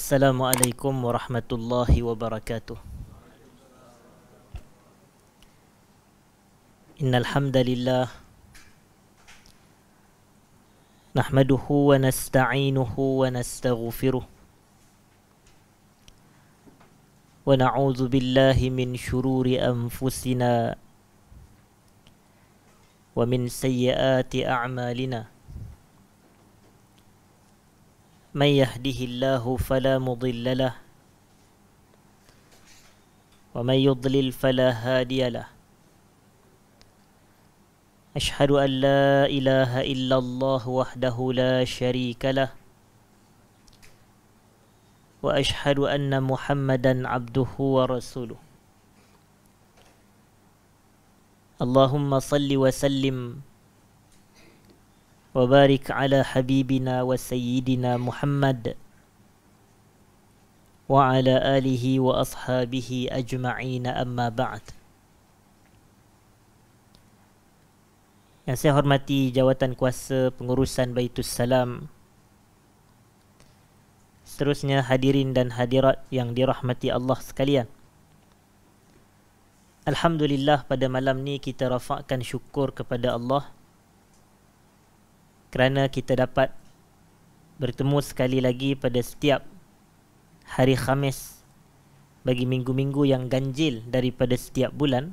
السلام عليكم ورحمة الله وبركاته إن الحمد لله نحمده ونستعينه ونستغفره ونعوذ بالله من شرور أنفسنا ومن سيئات أعمالنا من يهده الله فلا مضل له ومن يضلل فلا هادي له اشهد ان لا اله الا الله وحده لا شريك له واشهد ان محمدا عبده ورسوله اللهم صل وسلم وبارك على حبيبنا وسيدنا محمد وعلى آله وأصحابه أجمعين أما بعد Yang saya hormati jawatan kuasa pengurusan Baitul Salam Seterusnya hadirin dan hadirat yang dirahmati Allah sekalian Alhamdulillah pada malam ni kita rafakkan syukur kepada Allah SWT kerana kita dapat bertemu sekali lagi pada setiap hari Khamis bagi minggu-minggu yang ganjil daripada setiap bulan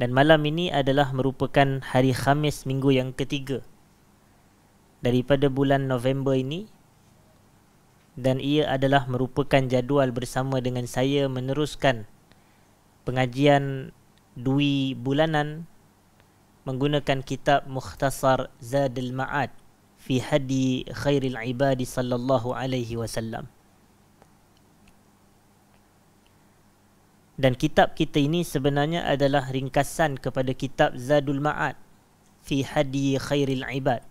dan malam ini adalah merupakan hari Khamis minggu yang ketiga daripada bulan November ini dan ia adalah merupakan jadual bersama dengan saya meneruskan pengajian dui bulanan menggunakan kitab Mukhtasar Zadul Ma'ad fi hadi khairil ibadi sallallahu alaihi wasallam. Dan kitab kita ini sebenarnya adalah ringkasan kepada kitab Zadul Ma'ad fi hadi khairil ibad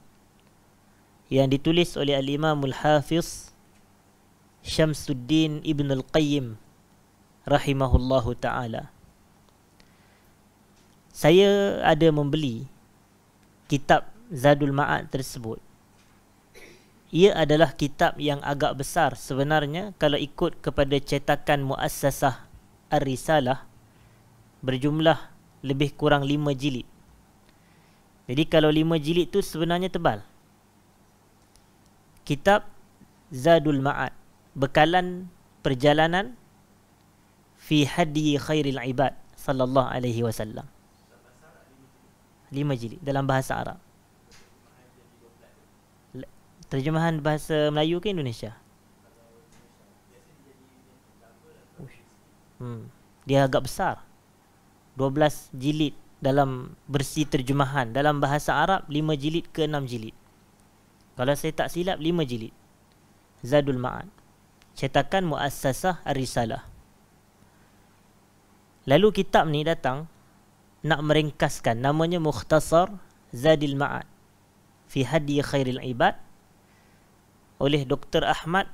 yang ditulis oleh al-Imam al-Hafiz Syamsuddin Ibn al-Qayyim rahimahullahu ta'ala saya ada membeli kitab Zadul Ma'ad tersebut. Ia adalah kitab yang agak besar sebenarnya kalau ikut kepada cetakan muassasah Ar-Risalah berjumlah lebih kurang 5 jilid. Jadi kalau 5 jilid tu sebenarnya tebal. Kitab Zadul Ma'ad Bekalan Perjalanan Fi Haddi Khairil Ibad Sallallahu Alaihi Wasallam lima jilid dalam bahasa Arab. Terjemahan bahasa Melayu ke Indonesia? Hmm. Dia agak besar. 12 jilid dalam bersih terjemahan dalam bahasa Arab 5 jilid ke 6 jilid. Kalau saya tak silap 5 jilid. Zadul Ma'ad. Cetakan Muassasah Ar-Risalah. Lalu kitab ni datang nak meringkaskan namanya Mukhtasar Zadil Ma'ad fi Hadi Khairil Ibad oleh Dr Ahmad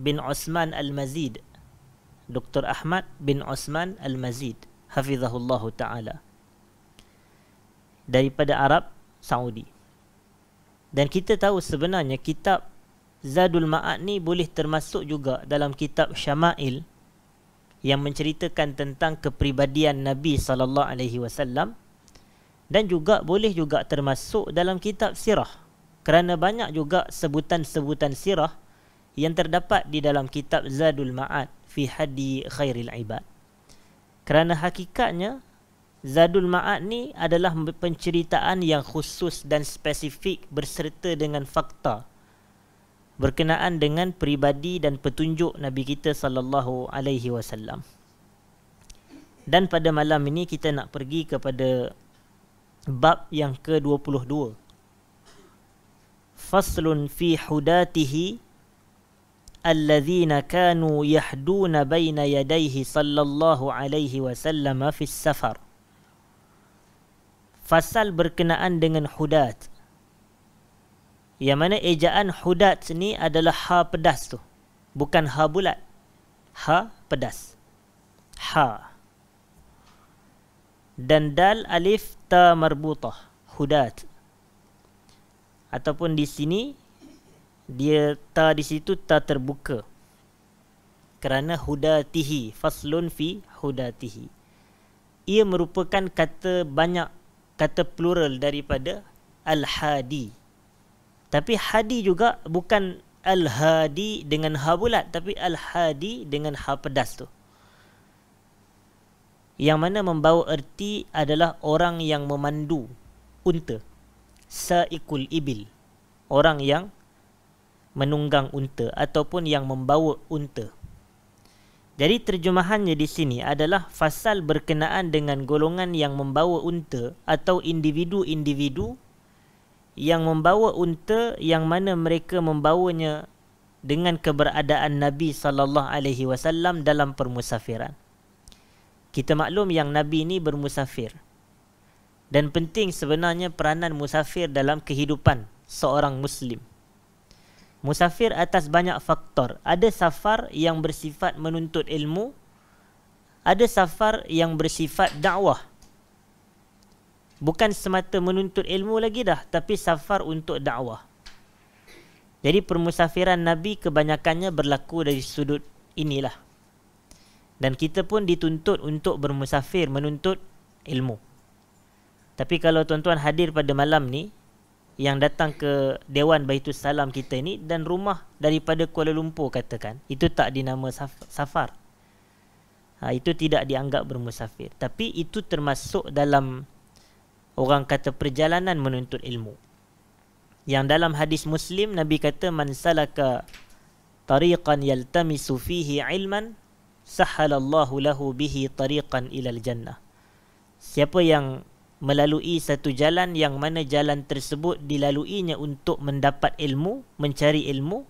bin Osman Al-Mazid Dr Ahmad bin Osman Al-Mazid Hafizahullah taala daripada Arab Saudi dan kita tahu sebenarnya kitab Zadul Ma'ad ni boleh termasuk juga dalam kitab Syama'il yang menceritakan tentang kepribadian Nabi sallallahu alaihi wasallam dan juga boleh juga termasuk dalam kitab sirah kerana banyak juga sebutan-sebutan sirah yang terdapat di dalam kitab Zadul Ma'ad fi Hadi Khairil Ibad. Kerana hakikatnya Zadul Ma'ad ni adalah penceritaan yang khusus dan spesifik berserta dengan fakta berkenaan dengan pribadi dan petunjuk Nabi kita sallallahu alaihi wasallam. Dan pada malam ini kita nak pergi kepada bab yang ke-22. Faslun fi hudatihi alladhina kanu yahduna baina yadayhi sallallahu alaihi wasallam fi safar. Fasal berkenaan dengan hudat yang mana ejaan hudat ni adalah ha pedas tu. Bukan ha bulat. Ha pedas. Ha. Dan dal alif ta marbutah. Hudat. Ataupun di sini, dia ta di situ ta terbuka. Kerana hudatihi. Faslun fi hudatihi. Ia merupakan kata banyak, kata plural daripada al-hadi. Al-hadi. Tapi hadi juga bukan al-hadi dengan ha bulat tapi al-hadi dengan ha pedas tu. Yang mana membawa erti adalah orang yang memandu unta. Saikul ibil. Orang yang menunggang unta ataupun yang membawa unta. Jadi terjemahannya di sini adalah fasal berkenaan dengan golongan yang membawa unta atau individu-individu yang membawa unta yang mana mereka membawanya dengan keberadaan Nabi sallallahu alaihi wasallam dalam permusafiran. Kita maklum yang Nabi ini bermusafir. Dan penting sebenarnya peranan musafir dalam kehidupan seorang muslim. Musafir atas banyak faktor. Ada safar yang bersifat menuntut ilmu, ada safar yang bersifat dakwah bukan semata menuntut ilmu lagi dah tapi safar untuk dakwah jadi permusafiran nabi kebanyakannya berlaku dari sudut inilah dan kita pun dituntut untuk bermusafir menuntut ilmu tapi kalau tuan-tuan hadir pada malam ni yang datang ke Dewan Baitul Salam kita ni dan rumah daripada Kuala Lumpur katakan itu tak dinama safar. Ha, itu tidak dianggap bermusafir. Tapi itu termasuk dalam Orang kata perjalanan menuntut ilmu. Yang dalam hadis Muslim Nabi kata man salaka tariqan yaltamisu fihi ilman sahhalallahu lahu bihi tariqan ilal jannah. Siapa yang melalui satu jalan yang mana jalan tersebut dilaluinya untuk mendapat ilmu, mencari ilmu,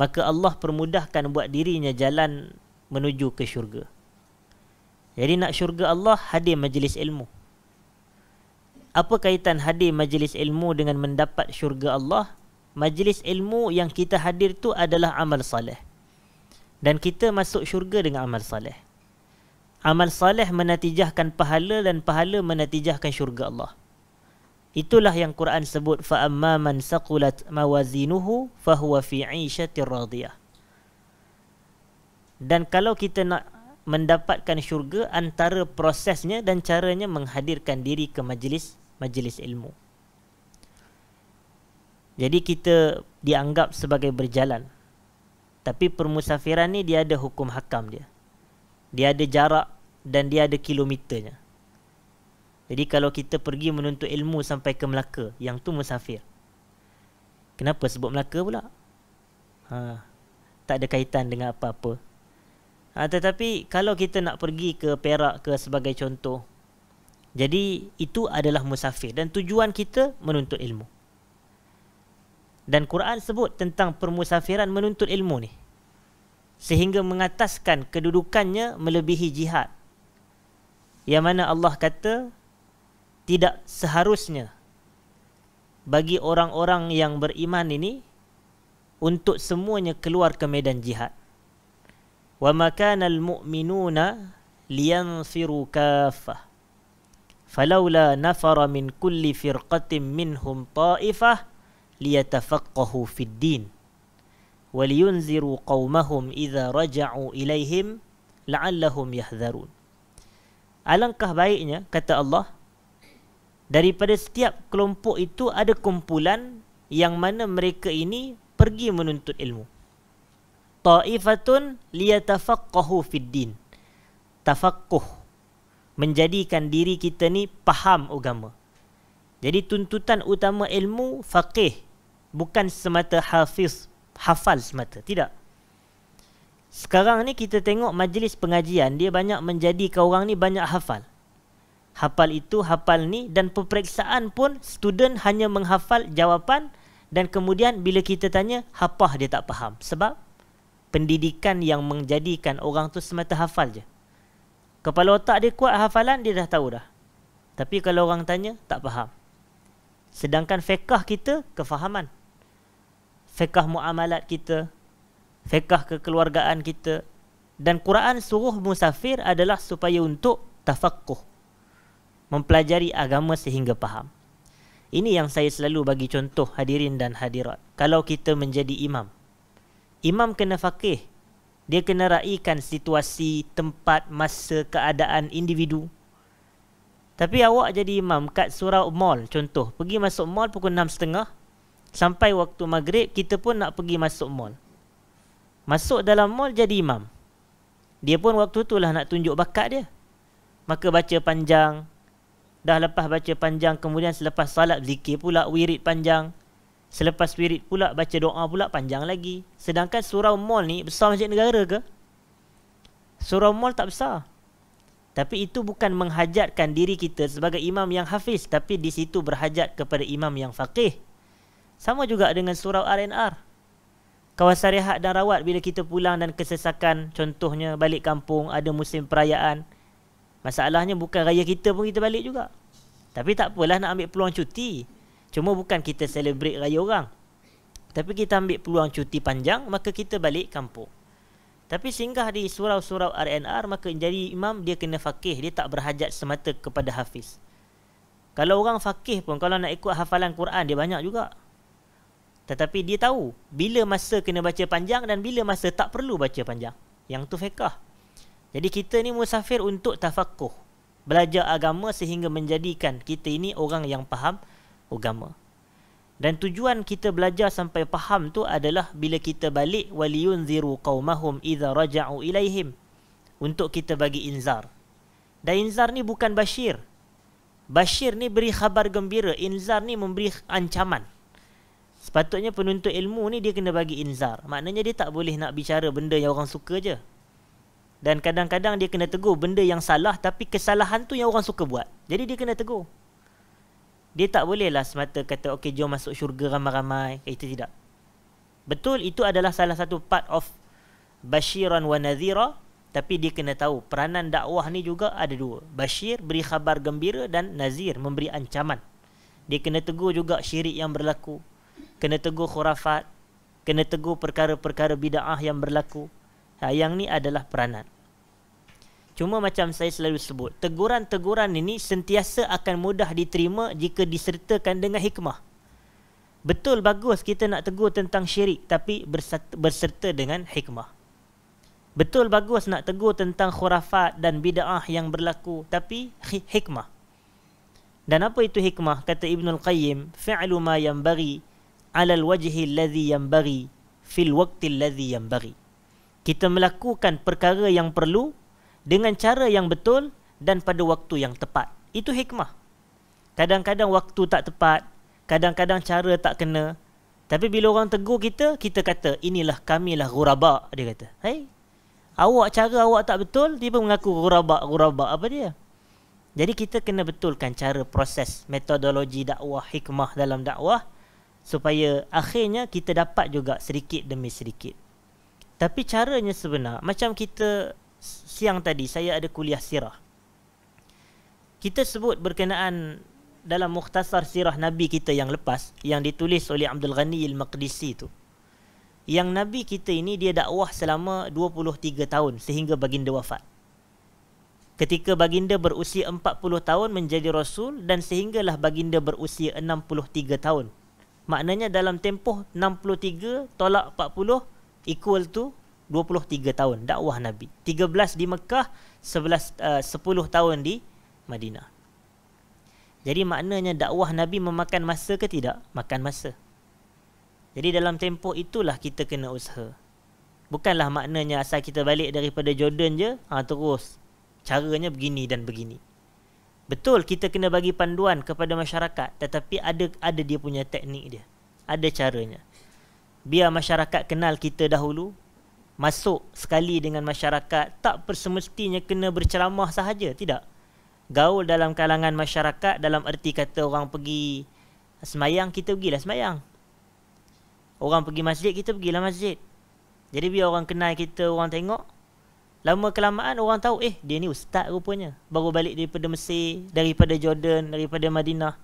maka Allah permudahkan buat dirinya jalan menuju ke syurga. Jadi nak syurga Allah hadir majlis ilmu apa kaitan hadir majlis ilmu dengan mendapat syurga Allah? Majlis ilmu yang kita hadir tu adalah amal salih. Dan kita masuk syurga dengan amal salih. Amal salih menatijahkan pahala dan pahala menatijahkan syurga Allah. Itulah yang Quran sebut fa man saqulat mawazinuhu fahuwa fi 'ayshati radiyah. Dan kalau kita nak mendapatkan syurga antara prosesnya dan caranya menghadirkan diri ke majlis majlis ilmu. Jadi kita dianggap sebagai berjalan. Tapi permusafiran ni dia ada hukum hakam dia. Dia ada jarak dan dia ada kilometernya. Jadi kalau kita pergi menuntut ilmu sampai ke Melaka, yang tu musafir. Kenapa sebut Melaka pula? Ha, tak ada kaitan dengan apa-apa. Ha, tetapi kalau kita nak pergi ke Perak ke sebagai contoh, jadi itu adalah musafir dan tujuan kita menuntut ilmu. Dan Quran sebut tentang permusafiran menuntut ilmu ni. Sehingga mengataskan kedudukannya melebihi jihad. Yang mana Allah kata tidak seharusnya bagi orang-orang yang beriman ini untuk semuanya keluar ke medan jihad. Wa makanal mu'minuna liyanfiru kafah. فلولا نفر min kulli فرقة minhum طائفة ليتفقهوا في din, ولينذروا قومهم iza رجعوا إليهم لعلهم yahzarun. Alangkah baiknya, kata Allah, daripada setiap kelompok itu ada kumpulan yang mana mereka ini pergi menuntut ilmu. Ta'ifatun liyatafakkahu fid din. Tafakkuh menjadikan diri kita ni faham agama. Jadi tuntutan utama ilmu faqih bukan semata hafiz, hafal semata. Tidak. Sekarang ni kita tengok majlis pengajian dia banyak menjadikan orang ni banyak hafal. Hafal itu, hafal ni dan peperiksaan pun student hanya menghafal jawapan dan kemudian bila kita tanya hafah dia tak faham. Sebab pendidikan yang menjadikan orang tu semata hafal je. Kepala otak dia kuat hafalan dia dah tahu dah. Tapi kalau orang tanya tak faham. Sedangkan fiqh kita kefahaman. Fiqh muamalat kita, fiqh kekeluargaan kita dan Quran suruh musafir adalah supaya untuk tafaqquh. Mempelajari agama sehingga faham. Ini yang saya selalu bagi contoh hadirin dan hadirat. Kalau kita menjadi imam. Imam kena faqih dia kena raikan situasi, tempat, masa, keadaan individu. Tapi awak jadi imam kat surau mall contoh. Pergi masuk mall pukul 6.30. Sampai waktu maghrib, kita pun nak pergi masuk mall. Masuk dalam mall jadi imam. Dia pun waktu tu lah nak tunjuk bakat dia. Maka baca panjang. Dah lepas baca panjang, kemudian selepas salat zikir pula wirid panjang. Selepas spirit pula baca doa pula panjang lagi. Sedangkan surau mall ni besar masjid negara ke? Surau mall tak besar. Tapi itu bukan menghajatkan diri kita sebagai imam yang hafiz. Tapi di situ berhajat kepada imam yang faqih. Sama juga dengan surau RNR. Kawasan rehat dan rawat bila kita pulang dan kesesakan. Contohnya balik kampung, ada musim perayaan. Masalahnya bukan raya kita pun kita balik juga. Tapi tak apalah nak ambil peluang cuti. Cuma bukan kita celebrate raya orang. Tapi kita ambil peluang cuti panjang, maka kita balik kampung. Tapi singgah di surau-surau RNR, maka jadi imam dia kena fakih. Dia tak berhajat semata kepada Hafiz. Kalau orang fakih pun, kalau nak ikut hafalan Quran, dia banyak juga. Tetapi dia tahu bila masa kena baca panjang dan bila masa tak perlu baca panjang. Yang tu fiqah. Jadi kita ni musafir untuk tafakuh. Belajar agama sehingga menjadikan kita ini orang yang faham agama. Dan tujuan kita belajar sampai faham tu adalah bila kita balik waliyunziru qaumahum idza raja'u ilaihim untuk kita bagi inzar. Dan inzar ni bukan bashir. Bashir ni beri khabar gembira, inzar ni memberi ancaman. Sepatutnya penuntut ilmu ni dia kena bagi inzar. Maknanya dia tak boleh nak bicara benda yang orang suka je. Dan kadang-kadang dia kena tegur benda yang salah tapi kesalahan tu yang orang suka buat. Jadi dia kena tegur dia tak bolehlah semata kata okey jom masuk syurga ramai-ramai eh, itu tidak betul itu adalah salah satu part of bashiran wa nadhira tapi dia kena tahu peranan dakwah ni juga ada dua Bashir beri khabar gembira dan nazir memberi ancaman dia kena tegur juga syirik yang berlaku kena tegur khurafat kena tegur perkara-perkara bidah yang berlaku ha, yang ni adalah peranan Cuma macam saya selalu sebut, teguran-teguran ini sentiasa akan mudah diterima jika disertakan dengan hikmah. Betul bagus kita nak tegur tentang syirik tapi berserta dengan hikmah. Betul bagus nak tegur tentang khurafat dan bid'ah yang berlaku tapi hikmah. Dan apa itu hikmah? Kata Ibn Al-Qayyim, fi'lu ma yanbaghi 'ala al-wajhi alladhi yanbaghi fil waqti yang yanbaghi. Kita melakukan perkara yang perlu dengan cara yang betul dan pada waktu yang tepat. Itu hikmah. Kadang-kadang waktu tak tepat, kadang-kadang cara tak kena. Tapi bila orang tegur kita, kita kata, inilah kamilah gurabak, dia kata. Hey, awak cara awak tak betul, dia pun mengaku gurabak, gurabak apa dia. Jadi kita kena betulkan cara proses, metodologi dakwah, hikmah dalam dakwah. Supaya akhirnya kita dapat juga sedikit demi sedikit. Tapi caranya sebenar, macam kita siang tadi saya ada kuliah sirah. Kita sebut berkenaan dalam mukhtasar sirah Nabi kita yang lepas yang ditulis oleh Abdul Ghani Al-Maqdisi tu. Yang Nabi kita ini dia dakwah selama 23 tahun sehingga baginda wafat. Ketika baginda berusia 40 tahun menjadi rasul dan sehinggalah baginda berusia 63 tahun. Maknanya dalam tempoh 63 tolak 40 equal to 23 tahun dakwah Nabi. 13 di Mekah, 11 uh, 10 tahun di Madinah. Jadi maknanya dakwah Nabi memakan masa ke tidak? Makan masa. Jadi dalam tempoh itulah kita kena usaha. Bukanlah maknanya asal kita balik daripada Jordan je, ha terus caranya begini dan begini. Betul kita kena bagi panduan kepada masyarakat tetapi ada ada dia punya teknik dia. Ada caranya. Biar masyarakat kenal kita dahulu, masuk sekali dengan masyarakat tak persemestinya kena berceramah sahaja tidak gaul dalam kalangan masyarakat dalam erti kata orang pergi semayang kita pergilah semayang orang pergi masjid kita pergilah masjid jadi bila orang kenal kita orang tengok lama kelamaan orang tahu eh dia ni ustaz rupanya baru balik daripada Mesir daripada Jordan daripada Madinah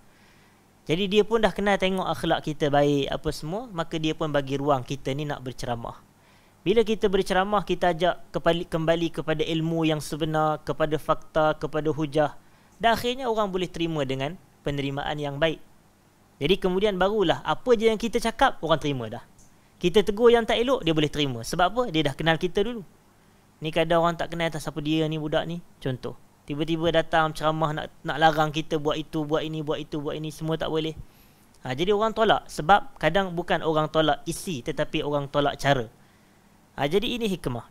jadi dia pun dah kenal tengok akhlak kita baik apa semua maka dia pun bagi ruang kita ni nak berceramah bila kita berceramah, kita ajak kembali, kembali kepada ilmu yang sebenar, kepada fakta, kepada hujah. Dan akhirnya orang boleh terima dengan penerimaan yang baik. Jadi kemudian barulah apa je yang kita cakap, orang terima dah. Kita tegur yang tak elok, dia boleh terima. Sebab apa? Dia dah kenal kita dulu. Ni kadang orang tak kenal atas apa dia ni budak ni. Contoh. Tiba-tiba datang ceramah nak nak larang kita buat itu, buat ini, buat itu, buat ini. Semua tak boleh. Ha, jadi orang tolak. Sebab kadang bukan orang tolak isi tetapi orang tolak cara. Ha, jadi ini hikmah.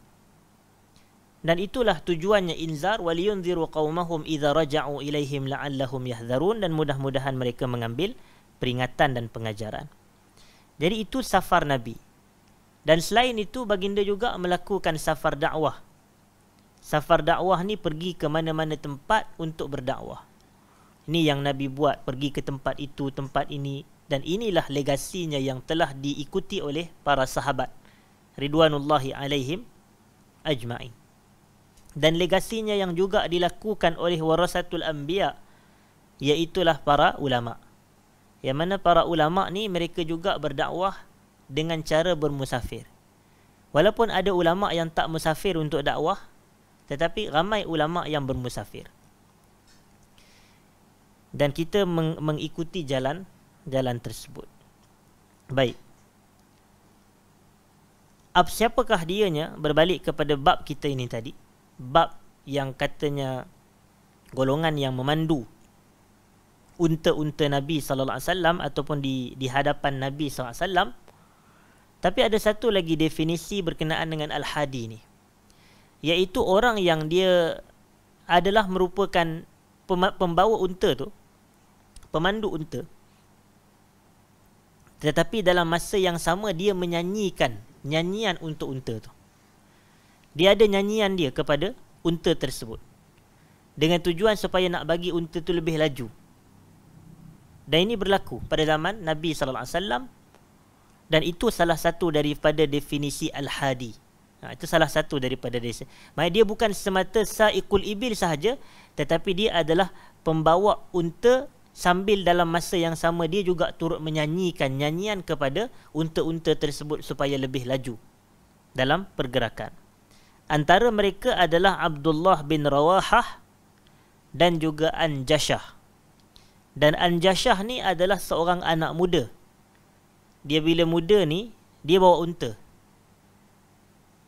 Dan itulah tujuannya inzar wal yunziru qaumahum idza raja'u ilaihim la'allahum dan mudah-mudahan mereka mengambil peringatan dan pengajaran. Jadi itu safar Nabi. Dan selain itu baginda juga melakukan safar dakwah. Safar dakwah ni pergi ke mana-mana tempat untuk berdakwah. Ini yang Nabi buat pergi ke tempat itu, tempat ini dan inilah legasinya yang telah diikuti oleh para sahabat ridwanullahi alaihim ajma'in dan legasinya yang juga dilakukan oleh warasatul anbiya iaitulah para ulama yang mana para ulama ni mereka juga berdakwah dengan cara bermusafir walaupun ada ulama yang tak musafir untuk dakwah tetapi ramai ulama yang bermusafir dan kita meng- mengikuti jalan jalan tersebut baik siapakah dianya berbalik kepada bab kita ini tadi bab yang katanya golongan yang memandu unta-unta Nabi sallallahu alaihi wasallam ataupun di di hadapan Nabi sallallahu alaihi wasallam tapi ada satu lagi definisi berkenaan dengan al-hadi ni iaitu orang yang dia adalah merupakan pembawa unta tu pemandu unta tetapi dalam masa yang sama dia menyanyikan nyanyian untuk unta tu. Dia ada nyanyian dia kepada unta tersebut. Dengan tujuan supaya nak bagi unta tu lebih laju. Dan ini berlaku pada zaman Nabi sallallahu alaihi wasallam dan itu salah satu daripada definisi al-hadi. Ha, itu salah satu daripada definisi. Maksudnya dia bukan semata sa'iqul ibil sahaja tetapi dia adalah pembawa unta sambil dalam masa yang sama dia juga turut menyanyikan nyanyian kepada unta-unta tersebut supaya lebih laju dalam pergerakan. Antara mereka adalah Abdullah bin Rawahah dan juga Anjashah. Dan Anjashah ni adalah seorang anak muda. Dia bila muda ni, dia bawa unta.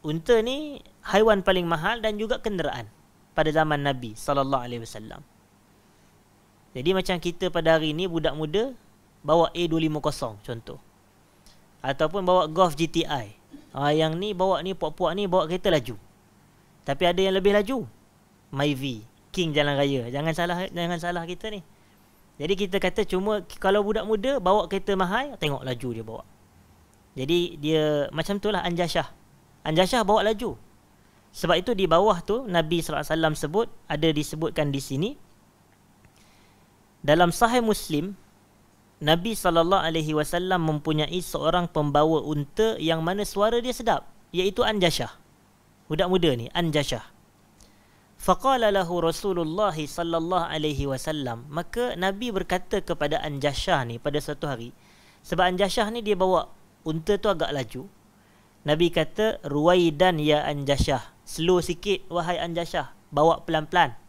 Unta ni haiwan paling mahal dan juga kenderaan pada zaman Nabi sallallahu alaihi wasallam. Jadi macam kita pada hari ini budak muda bawa A250 contoh. Ataupun bawa Golf GTI. Ha, yang ni bawa ni puak-puak ni bawa kereta laju. Tapi ada yang lebih laju. Myvi, King Jalan Raya. Jangan salah jangan salah kita ni. Jadi kita kata cuma kalau budak muda bawa kereta mahal, tengok laju dia bawa. Jadi dia macam itulah Anjashah. Anjashah bawa laju. Sebab itu di bawah tu Nabi SAW sebut, ada disebutkan di sini, dalam sahih muslim Nabi saw mempunyai seorang pembawa unta yang mana suara dia sedap iaitu Anjashah. Budak muda ni Anjashah. Faqala lahu Rasulullah saw. maka Nabi berkata kepada Anjashah ni pada satu hari sebab Anjashah ni dia bawa unta tu agak laju. Nabi kata ruwaidan ya Anjashah, slow sikit wahai Anjashah, bawa pelan-pelan.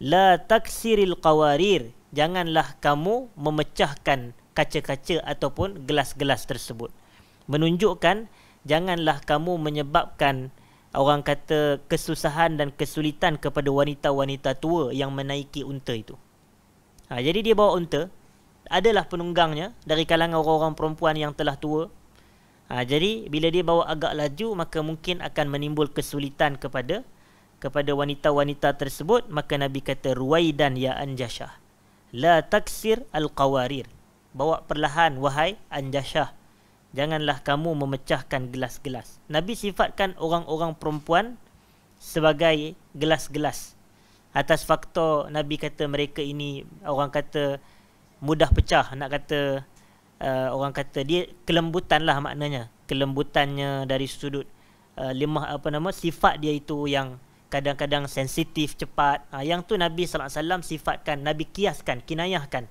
La taksiril qawarir Janganlah kamu memecahkan kaca-kaca ataupun gelas-gelas tersebut Menunjukkan Janganlah kamu menyebabkan Orang kata kesusahan dan kesulitan kepada wanita-wanita tua yang menaiki unta itu ha, Jadi dia bawa unta Adalah penunggangnya dari kalangan orang-orang perempuan yang telah tua ha, Jadi bila dia bawa agak laju maka mungkin akan menimbul kesulitan kepada kepada wanita-wanita tersebut maka Nabi kata ruwaidan ya anjashah la taksir al-qawarir bawa perlahan wahai anjashah janganlah kamu memecahkan gelas-gelas Nabi sifatkan orang-orang perempuan sebagai gelas-gelas atas faktor Nabi kata mereka ini orang kata mudah pecah nak kata uh, orang kata dia kelembutanlah maknanya kelembutannya dari sudut uh, lemah apa nama sifat dia itu yang kadang-kadang sensitif cepat ha, yang tu Nabi sallallahu alaihi wasallam sifatkan Nabi kiaskan kinayahkan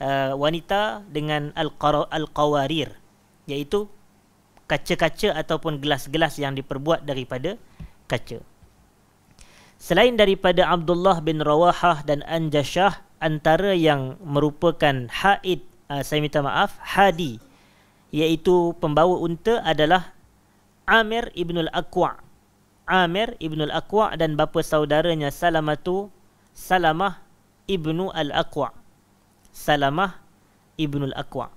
uh, wanita dengan al-qawarir iaitu kaca-kaca ataupun gelas-gelas yang diperbuat daripada kaca Selain daripada Abdullah bin Rawahah dan Anjashah antara yang merupakan haid uh, saya minta maaf hadi iaitu pembawa unta adalah Amir ibn al-Aqwa' Amir ibn al Aqwa dan bapa saudaranya Salamatu Salamah ibnu Al Aqwa. Salamah al Aqwa.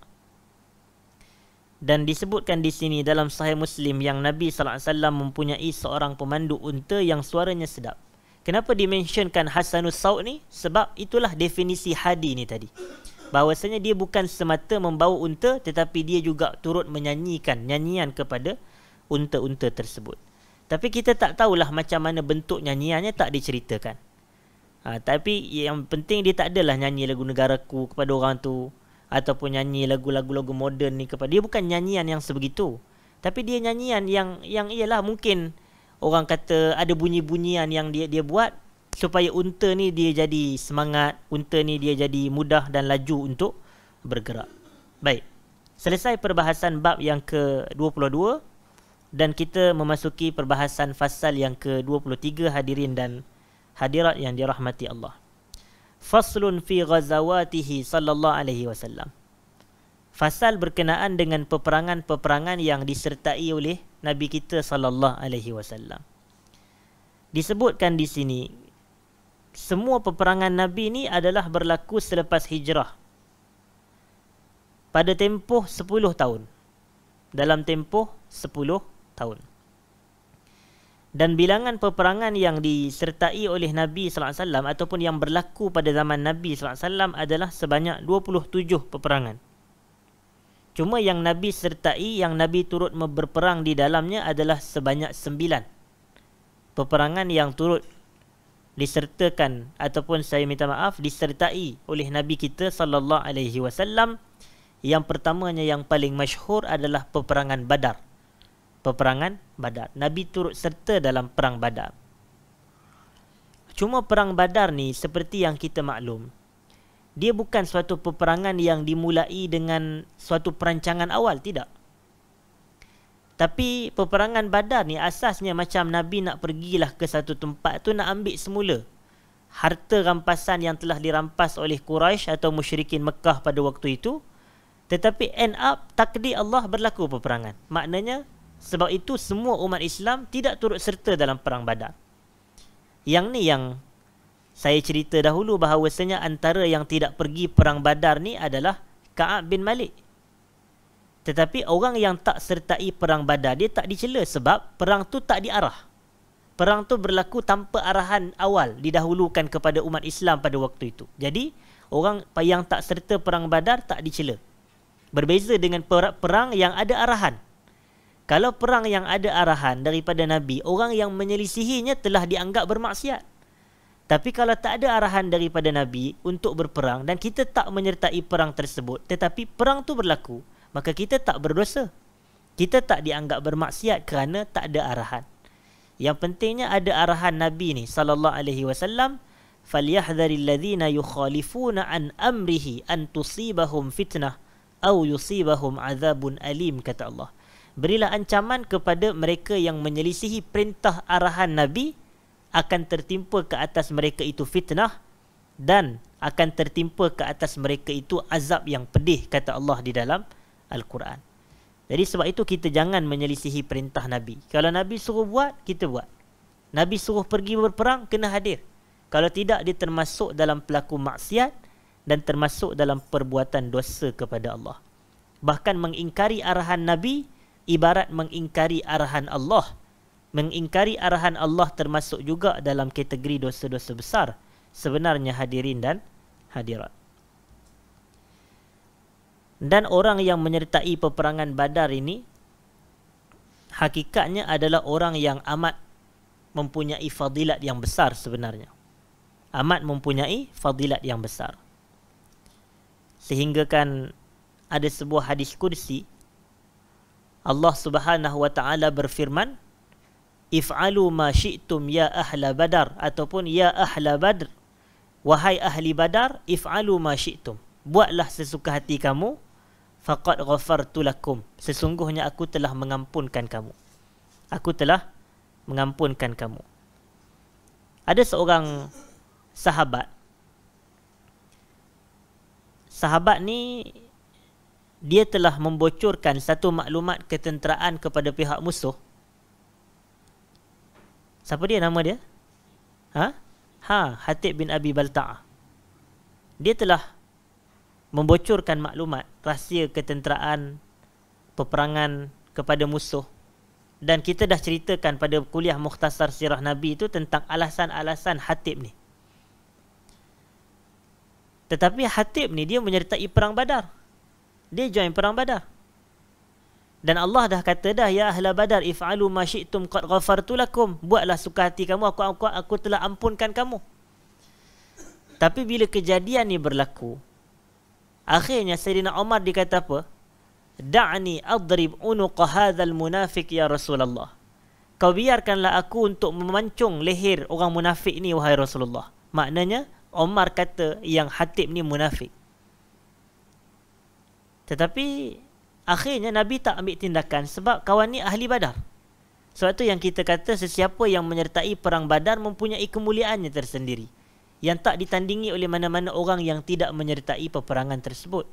Dan disebutkan di sini dalam Sahih Muslim yang Nabi sallallahu alaihi wasallam mempunyai seorang pemandu unta yang suaranya sedap. Kenapa dimensionkan Hasanus Saud ni? Sebab itulah definisi hadi ni tadi. Bahawasanya dia bukan semata membawa unta tetapi dia juga turut menyanyikan nyanyian kepada unta-unta tersebut. Tapi kita tak tahulah macam mana bentuk nyanyiannya tak diceritakan. Ha, tapi yang penting dia tak adalah nyanyi lagu negaraku kepada orang tu. Ataupun nyanyi lagu-lagu lagu moden ni kepada dia bukan nyanyian yang sebegitu. Tapi dia nyanyian yang yang ialah mungkin orang kata ada bunyi-bunyian yang dia dia buat supaya unta ni dia jadi semangat, unta ni dia jadi mudah dan laju untuk bergerak. Baik. Selesai perbahasan bab yang ke-22 dan kita memasuki perbahasan fasal yang ke-23 hadirin dan hadirat yang dirahmati Allah. Faslun fi ghazawatihi sallallahu alaihi wasallam. Fasal berkenaan dengan peperangan-peperangan yang disertai oleh Nabi kita sallallahu alaihi wasallam. Disebutkan di sini semua peperangan Nabi ini adalah berlaku selepas hijrah. Pada tempoh 10 tahun. Dalam tempoh tahun. Dan bilangan peperangan yang disertai oleh Nabi sallallahu alaihi wasallam ataupun yang berlaku pada zaman Nabi sallallahu alaihi wasallam adalah sebanyak 27 peperangan. Cuma yang Nabi sertai yang Nabi turut berperang di dalamnya adalah sebanyak 9. Peperangan yang turut disertakan ataupun saya minta maaf disertai oleh Nabi kita sallallahu alaihi wasallam yang pertamanya yang paling masyhur adalah peperangan Badar peperangan Badar. Nabi turut serta dalam perang Badar. Cuma perang Badar ni seperti yang kita maklum, dia bukan suatu peperangan yang dimulai dengan suatu perancangan awal, tidak. Tapi peperangan Badar ni asasnya macam Nabi nak pergilah ke satu tempat tu nak ambil semula harta rampasan yang telah dirampas oleh Quraisy atau musyrikin Mekah pada waktu itu. Tetapi end up takdir Allah berlaku peperangan. Maknanya sebab itu semua umat Islam tidak turut serta dalam perang Badar. Yang ni yang saya cerita dahulu bahawasanya antara yang tidak pergi perang Badar ni adalah Ka'ab bin Malik. Tetapi orang yang tak sertai perang Badar dia tak dicela sebab perang tu tak diarah. Perang tu berlaku tanpa arahan awal didahulukan kepada umat Islam pada waktu itu. Jadi orang yang tak serta perang Badar tak dicela. Berbeza dengan perang yang ada arahan kalau perang yang ada arahan daripada nabi orang yang menyelisihinya telah dianggap bermaksiat tapi kalau tak ada arahan daripada nabi untuk berperang dan kita tak menyertai perang tersebut tetapi perang tu berlaku maka kita tak berdosa kita tak dianggap bermaksiat kerana tak ada arahan yang pentingnya ada arahan nabi ni sallallahu alaihi wasallam falyahdharil ladzina yukhalifuna an amrihi an tusibahum fitnah aw yusibahum adzabun alim kata Allah berilah ancaman kepada mereka yang menyelisihi perintah arahan Nabi akan tertimpa ke atas mereka itu fitnah dan akan tertimpa ke atas mereka itu azab yang pedih kata Allah di dalam Al-Quran. Jadi sebab itu kita jangan menyelisihi perintah Nabi. Kalau Nabi suruh buat, kita buat. Nabi suruh pergi berperang, kena hadir. Kalau tidak, dia termasuk dalam pelaku maksiat dan termasuk dalam perbuatan dosa kepada Allah. Bahkan mengingkari arahan Nabi, Nabi, ibarat mengingkari arahan Allah. Mengingkari arahan Allah termasuk juga dalam kategori dosa-dosa besar sebenarnya hadirin dan hadirat. Dan orang yang menyertai peperangan Badar ini hakikatnya adalah orang yang amat mempunyai fadilat yang besar sebenarnya. Amat mempunyai fadilat yang besar. Sehinggakan ada sebuah hadis kursi Allah Subhanahu wa taala berfirman if'alu ma syi'tum ya ahla badar ataupun ya ahla badr wahai ahli badar if'alu ma syi'tum buatlah sesuka hati kamu faqad ghafartu lakum sesungguhnya aku telah mengampunkan kamu aku telah mengampunkan kamu ada seorang sahabat sahabat ni dia telah membocorkan satu maklumat ketenteraan kepada pihak musuh. Siapa dia nama dia? Ha? Ha, Hatib bin Abi Balta'ah. Dia telah membocorkan maklumat rahsia ketenteraan peperangan kepada musuh. Dan kita dah ceritakan pada kuliah Mukhtasar Sirah Nabi itu tentang alasan-alasan Hatib ni. Tetapi Hatib ni dia menyertai perang Badar. Dia join perang badar. Dan Allah dah kata dah ya ahla badar if'alu ma syi'tum qad ghafartu lakum. Buatlah suka hati kamu aku aku aku telah ampunkan kamu. Tapi bila kejadian ni berlaku akhirnya Sayyidina Omar dikata apa? Da'ni adrib unuq hadzal munafik ya Rasulullah. Kau biarkanlah aku untuk memancung leher orang munafik ni wahai Rasulullah. Maknanya Omar kata yang hatib ni munafik. Tetapi akhirnya Nabi tak ambil tindakan sebab kawan ni ahli badar. Sebab itu yang kita kata sesiapa yang menyertai perang badar mempunyai kemuliaannya tersendiri. Yang tak ditandingi oleh mana-mana orang yang tidak menyertai peperangan tersebut.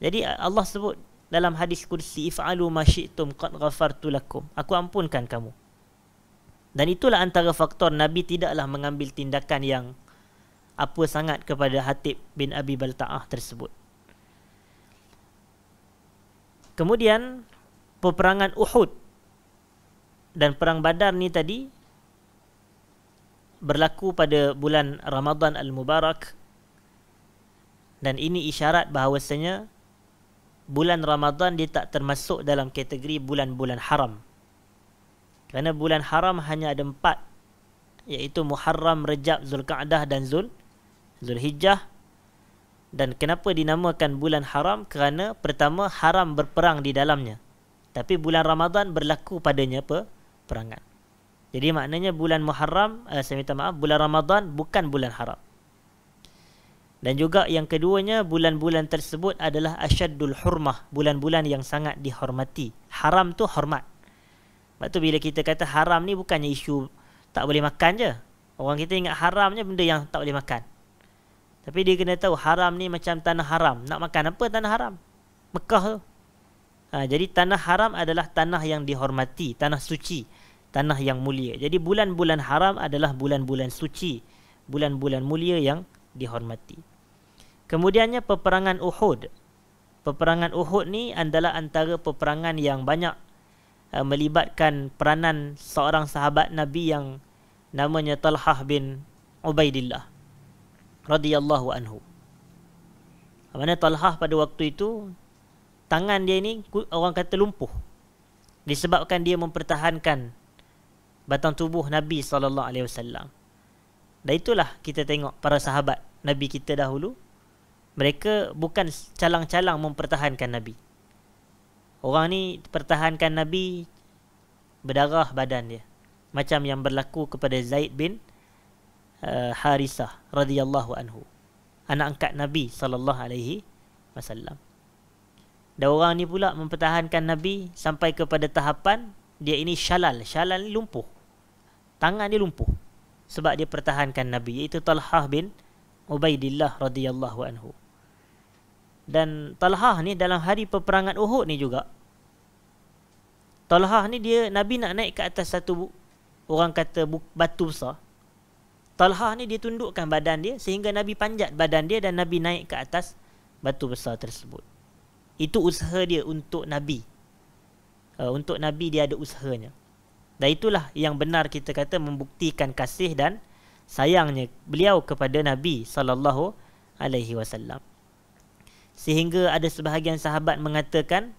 Jadi Allah sebut dalam hadis kursi if'alu ma syi'tum qad ghafartu lakum. Aku ampunkan kamu. Dan itulah antara faktor Nabi tidaklah mengambil tindakan yang apa sangat kepada Hatib bin Abi Balta'ah tersebut. Kemudian peperangan Uhud dan perang Badar ni tadi berlaku pada bulan Ramadan Al-Mubarak dan ini isyarat bahawasanya bulan Ramadan dia tak termasuk dalam kategori bulan-bulan haram. Kerana bulan haram hanya ada empat iaitu Muharram, Rejab, Zulkaadah dan Zul Zulhijjah dan kenapa dinamakan bulan haram kerana pertama haram berperang di dalamnya tapi bulan Ramadan berlaku padanya apa perangan jadi maknanya bulan Muharram eh, saya minta maaf bulan Ramadan bukan bulan haram dan juga yang keduanya bulan-bulan tersebut adalah asyaddul hurmah bulan-bulan yang sangat dihormati haram tu hormat sebab tu bila kita kata haram ni bukannya isu tak boleh makan je orang kita ingat haramnya benda yang tak boleh makan tapi dia kena tahu haram ni macam tanah haram. Nak makan apa tanah haram? Mekah tu. Ha, jadi tanah haram adalah tanah yang dihormati, tanah suci, tanah yang mulia. Jadi bulan-bulan haram adalah bulan-bulan suci, bulan-bulan mulia yang dihormati. Kemudiannya peperangan Uhud. Peperangan Uhud ni adalah antara peperangan yang banyak uh, melibatkan peranan seorang sahabat Nabi yang namanya Talhah bin Ubaidillah radhiyallahu anhu. Mana Talhah pada waktu itu tangan dia ini orang kata lumpuh disebabkan dia mempertahankan batang tubuh Nabi sallallahu alaihi wasallam. Dan itulah kita tengok para sahabat Nabi kita dahulu mereka bukan calang-calang mempertahankan Nabi. Orang ni pertahankan Nabi berdarah badan dia. Macam yang berlaku kepada Zaid bin uh, Harisah radhiyallahu anhu. Anak angkat Nabi sallallahu alaihi wasallam. Dan orang ni pula mempertahankan Nabi sampai kepada tahapan dia ini syalal, syalal ni lumpuh. Tangan dia lumpuh sebab dia pertahankan Nabi iaitu Talhah bin Ubaidillah radhiyallahu anhu. Dan Talhah ni dalam hari peperangan Uhud ni juga Talhah ni dia Nabi nak naik ke atas satu orang kata batu besar Talha ni dia tundukkan badan dia sehingga Nabi panjat badan dia dan Nabi naik ke atas batu besar tersebut. Itu usaha dia untuk Nabi. Uh, untuk Nabi dia ada usahanya. Dan itulah yang benar kita kata membuktikan kasih dan sayangnya beliau kepada Nabi sallallahu alaihi wasallam. Sehingga ada sebahagian sahabat mengatakan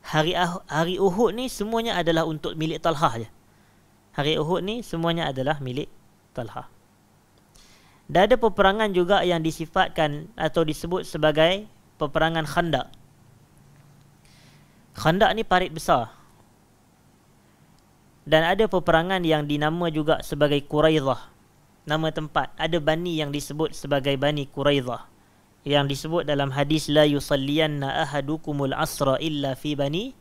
hari ah hari Uhud ni semuanya adalah untuk milik Talha je. Hari Uhud ni semuanya adalah milik Talha. Dan ada peperangan juga yang disifatkan atau disebut sebagai peperangan khandak. Khandak ni parit besar. Dan ada peperangan yang dinama juga sebagai Quraidah. Nama tempat. Ada bani yang disebut sebagai bani Quraidah. Yang disebut dalam hadis la yusallianna ahadukumul asra illa fi bani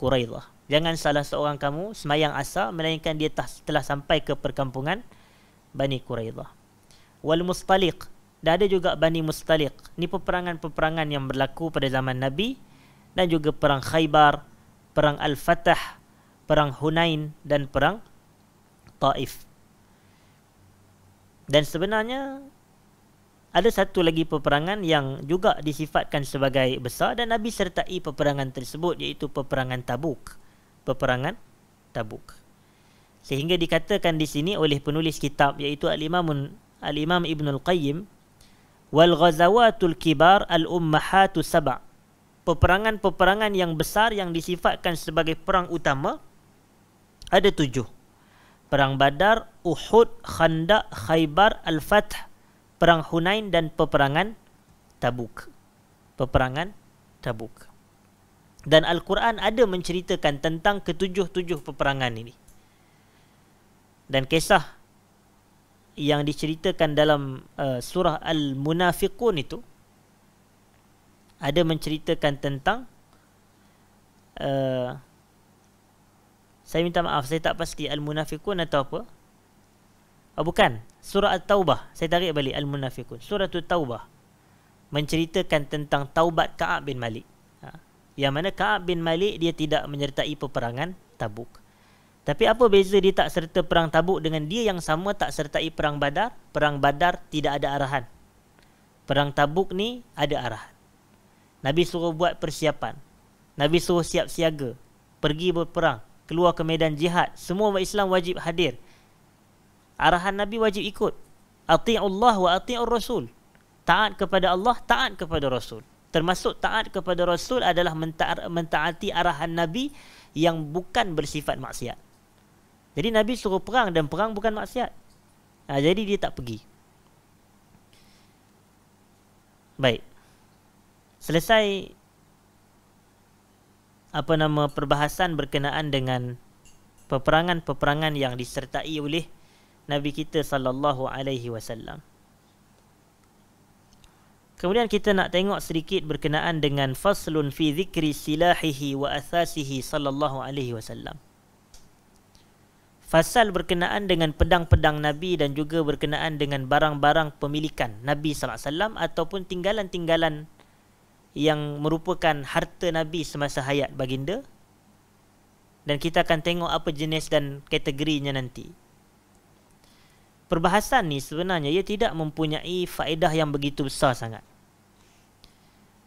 Quraidah. Jangan salah seorang kamu semayang asar melainkan dia telah sampai ke perkampungan bani Quraidah wal mustaliq dan ada juga Bani Mustaliq. Ini peperangan-peperangan yang berlaku pada zaman Nabi dan juga perang Khaybar, perang Al-Fatah, perang Hunain dan perang Taif. Dan sebenarnya ada satu lagi peperangan yang juga disifatkan sebagai besar dan Nabi sertai peperangan tersebut iaitu peperangan Tabuk. Peperangan Tabuk. Sehingga dikatakan di sini oleh penulis kitab iaitu Al-Imamun al-Imam Ibn al-Qayyim wal ghazawatul kibar al-ummahatu sab' peperangan-peperangan yang besar yang disifatkan sebagai perang utama ada tujuh perang badar uhud khandaq khaybar al-fath perang hunain dan peperangan tabuk peperangan tabuk dan al-Quran ada menceritakan tentang ketujuh-tujuh peperangan ini dan kisah yang diceritakan dalam uh, surah Al-Munafiqun itu ada menceritakan tentang uh, saya minta maaf saya tak pasti Al-Munafiqun atau apa oh, bukan surah At-Taubah saya tarik balik Al-Munafiqun surah At-Taubah menceritakan tentang taubat Ka'ab bin Malik ha. yang mana Ka'ab bin Malik dia tidak menyertai peperangan Tabuk tapi apa beza dia tak serta perang tabuk dengan dia yang sama tak sertai perang badar? Perang badar tidak ada arahan. Perang tabuk ni ada arahan. Nabi suruh buat persiapan. Nabi suruh siap siaga. Pergi berperang. Keluar ke medan jihad. Semua umat Islam wajib hadir. Arahan Nabi wajib ikut. Ati'ullah wa ati'ur rasul. Taat kepada Allah, taat kepada Rasul. Termasuk taat kepada Rasul adalah menta- mentaati arahan Nabi yang bukan bersifat maksiat. Jadi Nabi suruh perang dan perang bukan maksiat. Ha, jadi dia tak pergi. Baik. Selesai apa nama perbahasan berkenaan dengan peperangan-peperangan yang disertai oleh Nabi kita sallallahu alaihi wasallam. Kemudian kita nak tengok sedikit berkenaan dengan faslun fi zikri silahihi wa asasihi sallallahu alaihi wasallam fasal berkenaan dengan pedang-pedang Nabi dan juga berkenaan dengan barang-barang pemilikan Nabi sallallahu alaihi wasallam ataupun tinggalan-tinggalan yang merupakan harta Nabi semasa hayat baginda. Dan kita akan tengok apa jenis dan kategorinya nanti. Perbahasan ni sebenarnya ia tidak mempunyai faedah yang begitu besar sangat.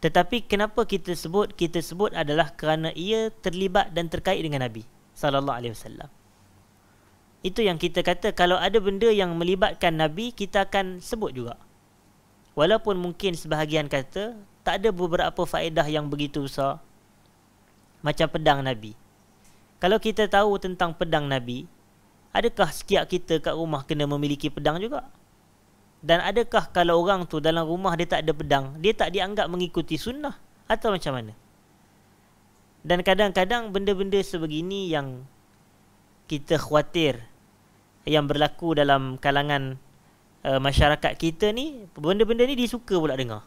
Tetapi kenapa kita sebut kita sebut adalah kerana ia terlibat dan terkait dengan Nabi sallallahu alaihi wasallam. Itu yang kita kata kalau ada benda yang melibatkan Nabi, kita akan sebut juga. Walaupun mungkin sebahagian kata, tak ada beberapa faedah yang begitu besar. Macam pedang Nabi. Kalau kita tahu tentang pedang Nabi, adakah setiap kita kat rumah kena memiliki pedang juga? Dan adakah kalau orang tu dalam rumah dia tak ada pedang, dia tak dianggap mengikuti sunnah? Atau macam mana? Dan kadang-kadang benda-benda sebegini yang kita khawatir yang berlaku dalam kalangan uh, masyarakat kita ni benda-benda ni disuka pula dengar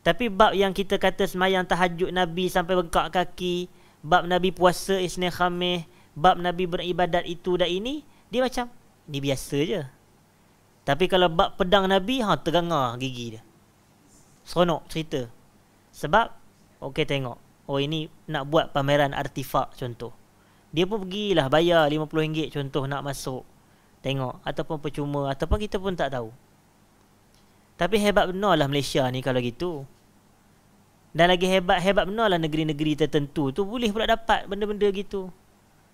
tapi bab yang kita kata semayang tahajud Nabi sampai bengkak kaki bab Nabi puasa Isnin Khamis bab Nabi beribadat itu dan ini dia macam ni biasa je tapi kalau bab pedang Nabi ha terengah gigi dia seronok cerita sebab okey tengok oh ini nak buat pameran artifak contoh dia pun pergilah bayar RM50 contoh nak masuk tengok ataupun percuma ataupun kita pun tak tahu tapi hebat benarlah Malaysia ni kalau gitu dan lagi hebat hebat benarlah negeri-negeri tertentu tu boleh pula dapat benda-benda gitu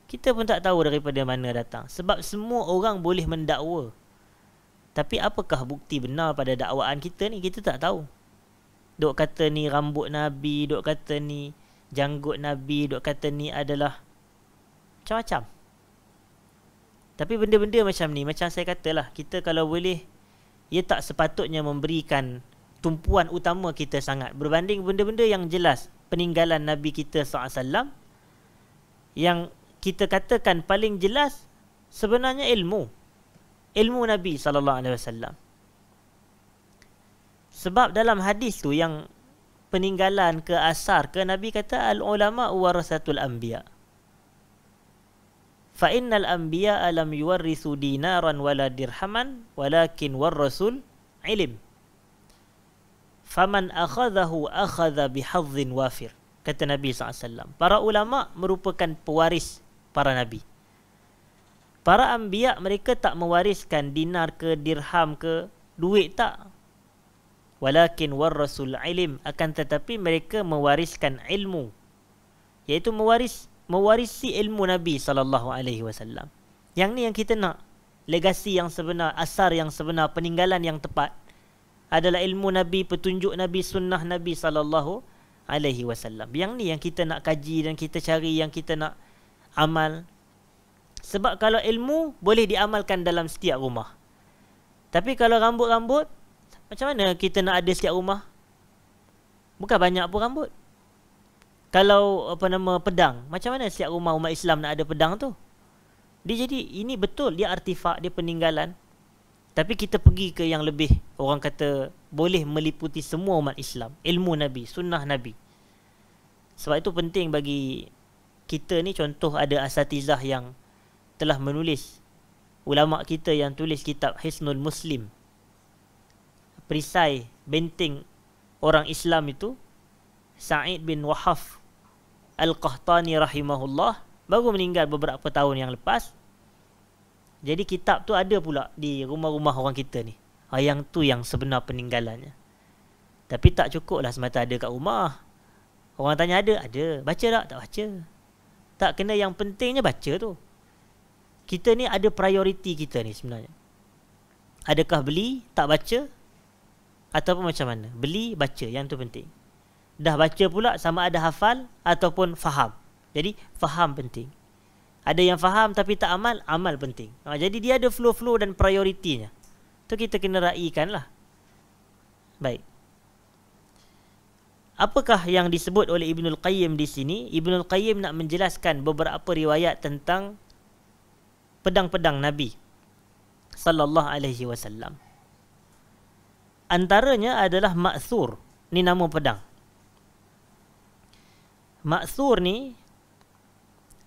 kita pun tak tahu daripada mana datang sebab semua orang boleh mendakwa tapi apakah bukti benar pada dakwaan kita ni kita tak tahu dok kata ni rambut nabi dok kata ni janggut nabi dok kata ni adalah macam-macam tapi benda-benda macam ni macam saya katalah kita kalau boleh ia tak sepatutnya memberikan tumpuan utama kita sangat berbanding benda-benda yang jelas peninggalan nabi kita SAW yang kita katakan paling jelas sebenarnya ilmu ilmu nabi saw. sebab dalam hadis tu yang peninggalan ke asar ke nabi kata al ulama warasatul anbiya' fa innal anbiya alam yuwarrisu dinaran wala dirhaman walakin Warasul ilm faman akhadhahu akhadha bihadhin wafir kata nabi SAW para ulama merupakan pewaris para nabi para anbiya mereka tak mewariskan dinar ke dirham ke duit tak walakin Warasul ilm akan tetapi mereka mewariskan ilmu Yaitu mewaris mewarisi ilmu Nabi sallallahu alaihi wasallam. Yang ni yang kita nak. Legasi yang sebenar, asar yang sebenar, peninggalan yang tepat adalah ilmu Nabi, petunjuk Nabi, sunnah Nabi sallallahu alaihi wasallam. Yang ni yang kita nak kaji dan kita cari yang kita nak amal. Sebab kalau ilmu boleh diamalkan dalam setiap rumah. Tapi kalau rambut-rambut macam mana kita nak ada setiap rumah? Bukan banyak pun rambut kalau apa nama pedang macam mana setiap rumah umat Islam nak ada pedang tu dia jadi ini betul dia artifak dia peninggalan tapi kita pergi ke yang lebih orang kata boleh meliputi semua umat Islam ilmu nabi sunnah nabi sebab itu penting bagi kita ni contoh ada asatizah yang telah menulis ulama kita yang tulis kitab Hisnul Muslim perisai benting orang Islam itu Sa'id bin Wahaf Al-Qahtani rahimahullah baru meninggal beberapa tahun yang lepas. Jadi kitab tu ada pula di rumah-rumah orang kita ni. Ah, yang tu yang sebenar peninggalannya. Tapi tak cukup lah semata ada kat rumah. Orang tanya ada? Ada. Baca tak? Tak baca. Tak kena yang pentingnya baca tu. Kita ni ada prioriti kita ni sebenarnya. Adakah beli, tak baca? Ataupun macam mana? Beli, baca. Yang tu penting dah baca pula sama ada hafal ataupun faham. Jadi faham penting. Ada yang faham tapi tak amal, amal penting. Ha, jadi dia ada flow-flow dan prioritinya. Itu kita kena raikan lah. Baik. Apakah yang disebut oleh Ibn Al-Qayyim di sini? Ibn Al-Qayyim nak menjelaskan beberapa riwayat tentang pedang-pedang Nabi sallallahu alaihi wasallam. Antaranya adalah Ma'thur. Ini nama pedang. Maksur ni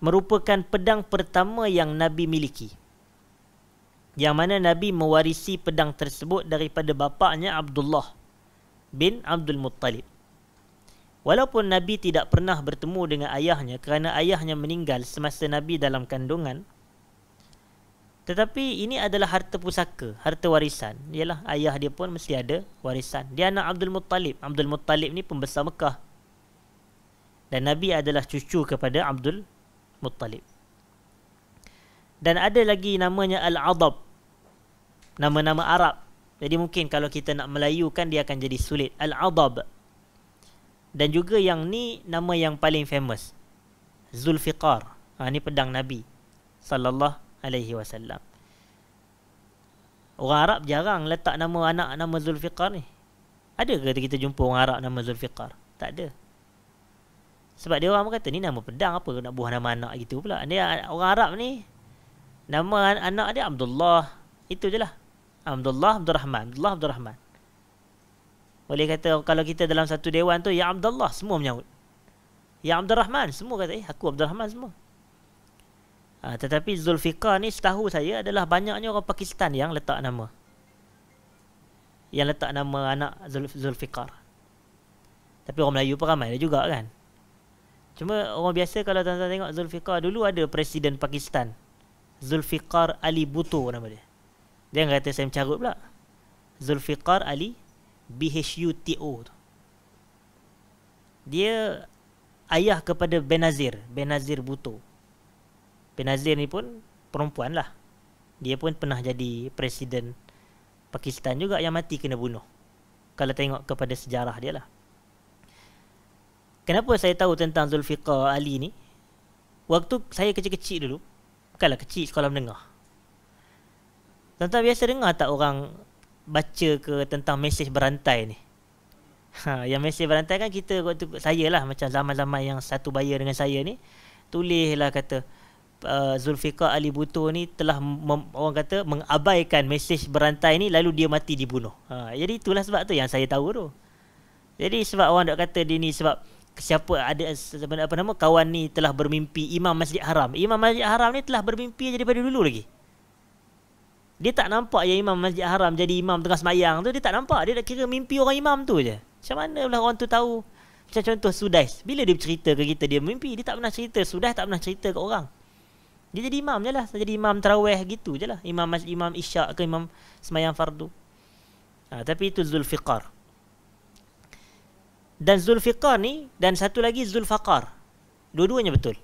merupakan pedang pertama yang Nabi miliki. Yang mana Nabi mewarisi pedang tersebut daripada bapaknya Abdullah bin Abdul Muttalib. Walaupun Nabi tidak pernah bertemu dengan ayahnya kerana ayahnya meninggal semasa Nabi dalam kandungan. Tetapi ini adalah harta pusaka, harta warisan. Ialah ayah dia pun mesti ada warisan. Dia anak Abdul Muttalib. Abdul Muttalib ni pembesar Mekah dan Nabi adalah cucu kepada Abdul Muttalib. Dan ada lagi namanya Al-Adab. Nama-nama Arab. Jadi mungkin kalau kita nak Melayukan dia akan jadi sulit. Al-Adab. Dan juga yang ni nama yang paling famous. Zulfiqar. Ha, ni pedang Nabi. Sallallahu alaihi wasallam. Orang Arab jarang letak nama anak nama Zulfiqar ni. Ada ke kita jumpa orang Arab nama Zulfiqar? Tak ada. Sebab dia orang kata ni nama pedang apa nak buah nama anak gitu pula. Dia orang Arab ni nama anak dia Abdullah. Itu je lah. Abdullah Abdul Rahman. Abdullah Abdul Rahman. Boleh kata kalau kita dalam satu dewan tu Ya Abdullah semua menyahut. Ya Abdul Rahman semua kata eh aku Abdul Rahman semua. Ha, tetapi Zulfiqar ni setahu saya adalah banyaknya orang Pakistan yang letak nama. Yang letak nama anak Zulfiqar. Tapi orang Melayu pun ramai juga kan. Cuma orang biasa kalau tuan-tuan tengok Zulfiqar dulu ada presiden Pakistan. Zulfiqar Ali Bhutto nama dia. Dia enggak kata saya mencarut pula. Zulfiqar Ali B H U BHUTO tu. Dia ayah kepada Benazir, Benazir Bhutto. Benazir ni pun perempuan lah. Dia pun pernah jadi presiden Pakistan juga yang mati kena bunuh. Kalau tengok kepada sejarah dia lah. Kenapa saya tahu tentang Zulfiqar Ali ni? Waktu saya kecil-kecil dulu, bukanlah kecil sekolah menengah. Tuan-tuan biasa dengar tak orang baca ke tentang mesej berantai ni? Ha, yang mesej berantai kan kita waktu saya lah macam zaman-zaman yang satu bayar dengan saya ni tulis lah kata uh, ah, Zulfiqar Ali Buto ni telah mem, orang kata mengabaikan mesej berantai ni lalu dia mati dibunuh. Ha, jadi itulah sebab tu yang saya tahu tu. Jadi sebab orang dok kata dia ni sebab siapa ada apa nama kawan ni telah bermimpi imam masjid haram imam masjid haram ni telah bermimpi daripada dulu lagi dia tak nampak yang imam masjid haram jadi imam tengah semayang tu dia tak nampak dia tak kira mimpi orang imam tu je macam mana pula orang tu tahu macam contoh sudais bila dia bercerita ke kita dia mimpi dia tak pernah cerita sudais tak pernah cerita ke orang dia jadi imam je lah jadi imam terawih gitu je lah imam masjid imam isyak ke imam semayang fardu ha, tapi itu zulfiqar dan Zulfiqar ni dan satu lagi Zulfaqar. Dua-duanya betul.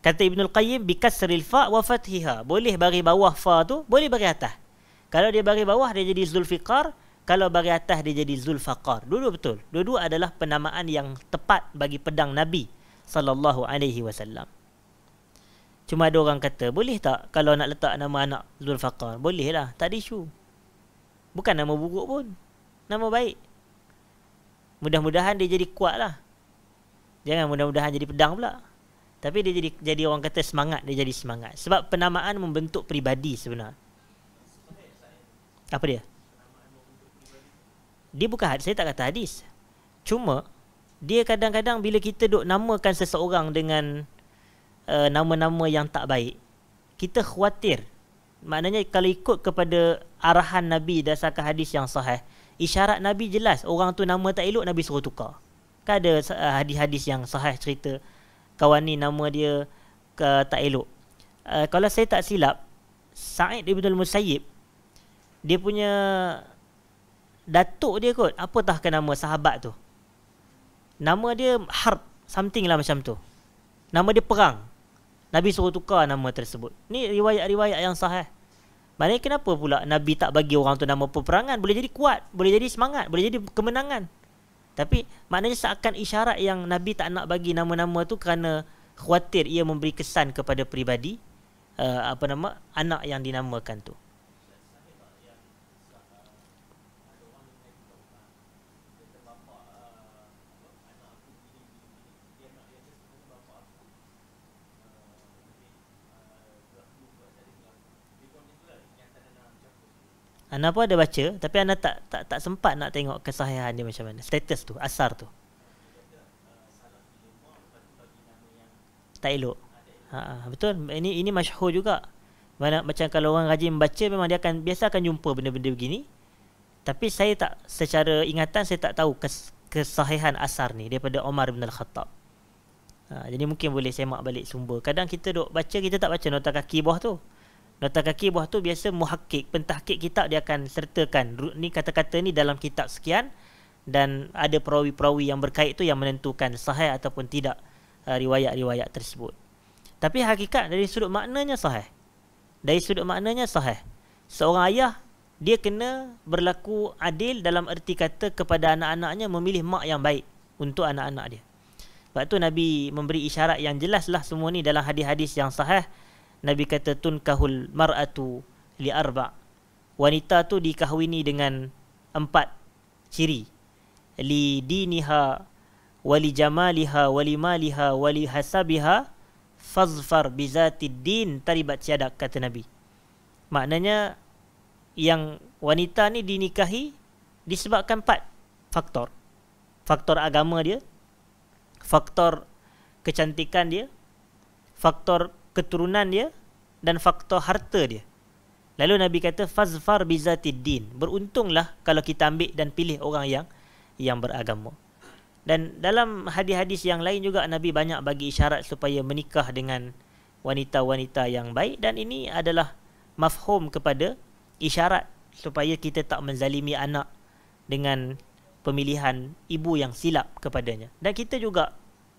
Kata Ibn Al-Qayyim bi kasril fa wa fathiha. Boleh bagi bawah fa tu, boleh bagi atas. Kalau dia bagi bawah dia jadi Zulfiqar, kalau bagi atas dia jadi Zulfaqar. Dua-dua betul. Dua-dua adalah penamaan yang tepat bagi pedang Nabi sallallahu alaihi wasallam. Cuma ada orang kata, boleh tak kalau nak letak nama anak Zulfaqar? Boleh lah, tak ada isu. Bukan nama buruk pun. Nama baik. Mudah-mudahan dia jadi kuat lah Jangan mudah-mudahan jadi pedang pula Tapi dia jadi jadi orang kata semangat Dia jadi semangat Sebab penamaan membentuk pribadi sebenarnya Apa dia? Dia bukan hadis Saya tak kata hadis Cuma Dia kadang-kadang bila kita duk namakan seseorang dengan uh, Nama-nama yang tak baik Kita khawatir Maknanya kalau ikut kepada arahan Nabi dasarkan hadis yang sahih isyarat Nabi jelas orang tu nama tak elok Nabi suruh tukar kan ada uh, hadis-hadis yang sahih cerita kawan ni nama dia uh, tak elok uh, kalau saya tak silap Sa'id Ibn Musayyib dia punya datuk dia kot Apa tah ke nama sahabat tu nama dia Harb something lah macam tu nama dia Perang Nabi suruh tukar nama tersebut ni riwayat-riwayat yang sahih Maknanya kenapa pula Nabi tak bagi orang tu nama peperangan Boleh jadi kuat Boleh jadi semangat Boleh jadi kemenangan Tapi maknanya seakan isyarat yang Nabi tak nak bagi nama-nama tu Kerana khawatir ia memberi kesan kepada peribadi uh, Apa nama Anak yang dinamakan tu Anda pun ada baca tapi anda tak tak tak sempat nak tengok kesahihan dia macam mana. Status tu, asar tu. Tak elok. Ha, betul. Ini ini masyhur juga. Mana macam kalau orang rajin baca memang dia akan biasa akan jumpa benda-benda begini. Tapi saya tak secara ingatan saya tak tahu kes, kesahihan asar ni daripada Omar bin Al-Khattab. Ha, jadi mungkin boleh semak balik sumber. Kadang kita dok baca kita tak baca nota kaki bawah tu. Nota kaki buah tu biasa muhakik Pentahkik kitab dia akan sertakan Ni kata-kata ni dalam kitab sekian Dan ada perawi-perawi yang berkait tu Yang menentukan sahih ataupun tidak uh, Riwayat-riwayat tersebut Tapi hakikat dari sudut maknanya sahih Dari sudut maknanya sahih Seorang ayah Dia kena berlaku adil Dalam erti kata kepada anak-anaknya Memilih mak yang baik untuk anak-anak dia Sebab tu Nabi memberi isyarat yang jelas lah Semua ni dalam hadis-hadis yang sahih Nabi kata tunkahul mar'atu li arba. Wanita tu dikahwini dengan empat ciri. Li diniha wa li jamaliha wa maliha wa hasabiha fazfar bi zati din taribat ciadak kata Nabi. Maknanya yang wanita ni dinikahi disebabkan empat faktor. Faktor agama dia, faktor kecantikan dia, faktor keturunan dia dan faktor harta dia. Lalu Nabi kata fazfar bizatiddin. Beruntunglah kalau kita ambil dan pilih orang yang yang beragama. Dan dalam hadis-hadis yang lain juga Nabi banyak bagi isyarat supaya menikah dengan wanita-wanita yang baik dan ini adalah mafhum kepada isyarat supaya kita tak menzalimi anak dengan pemilihan ibu yang silap kepadanya. Dan kita juga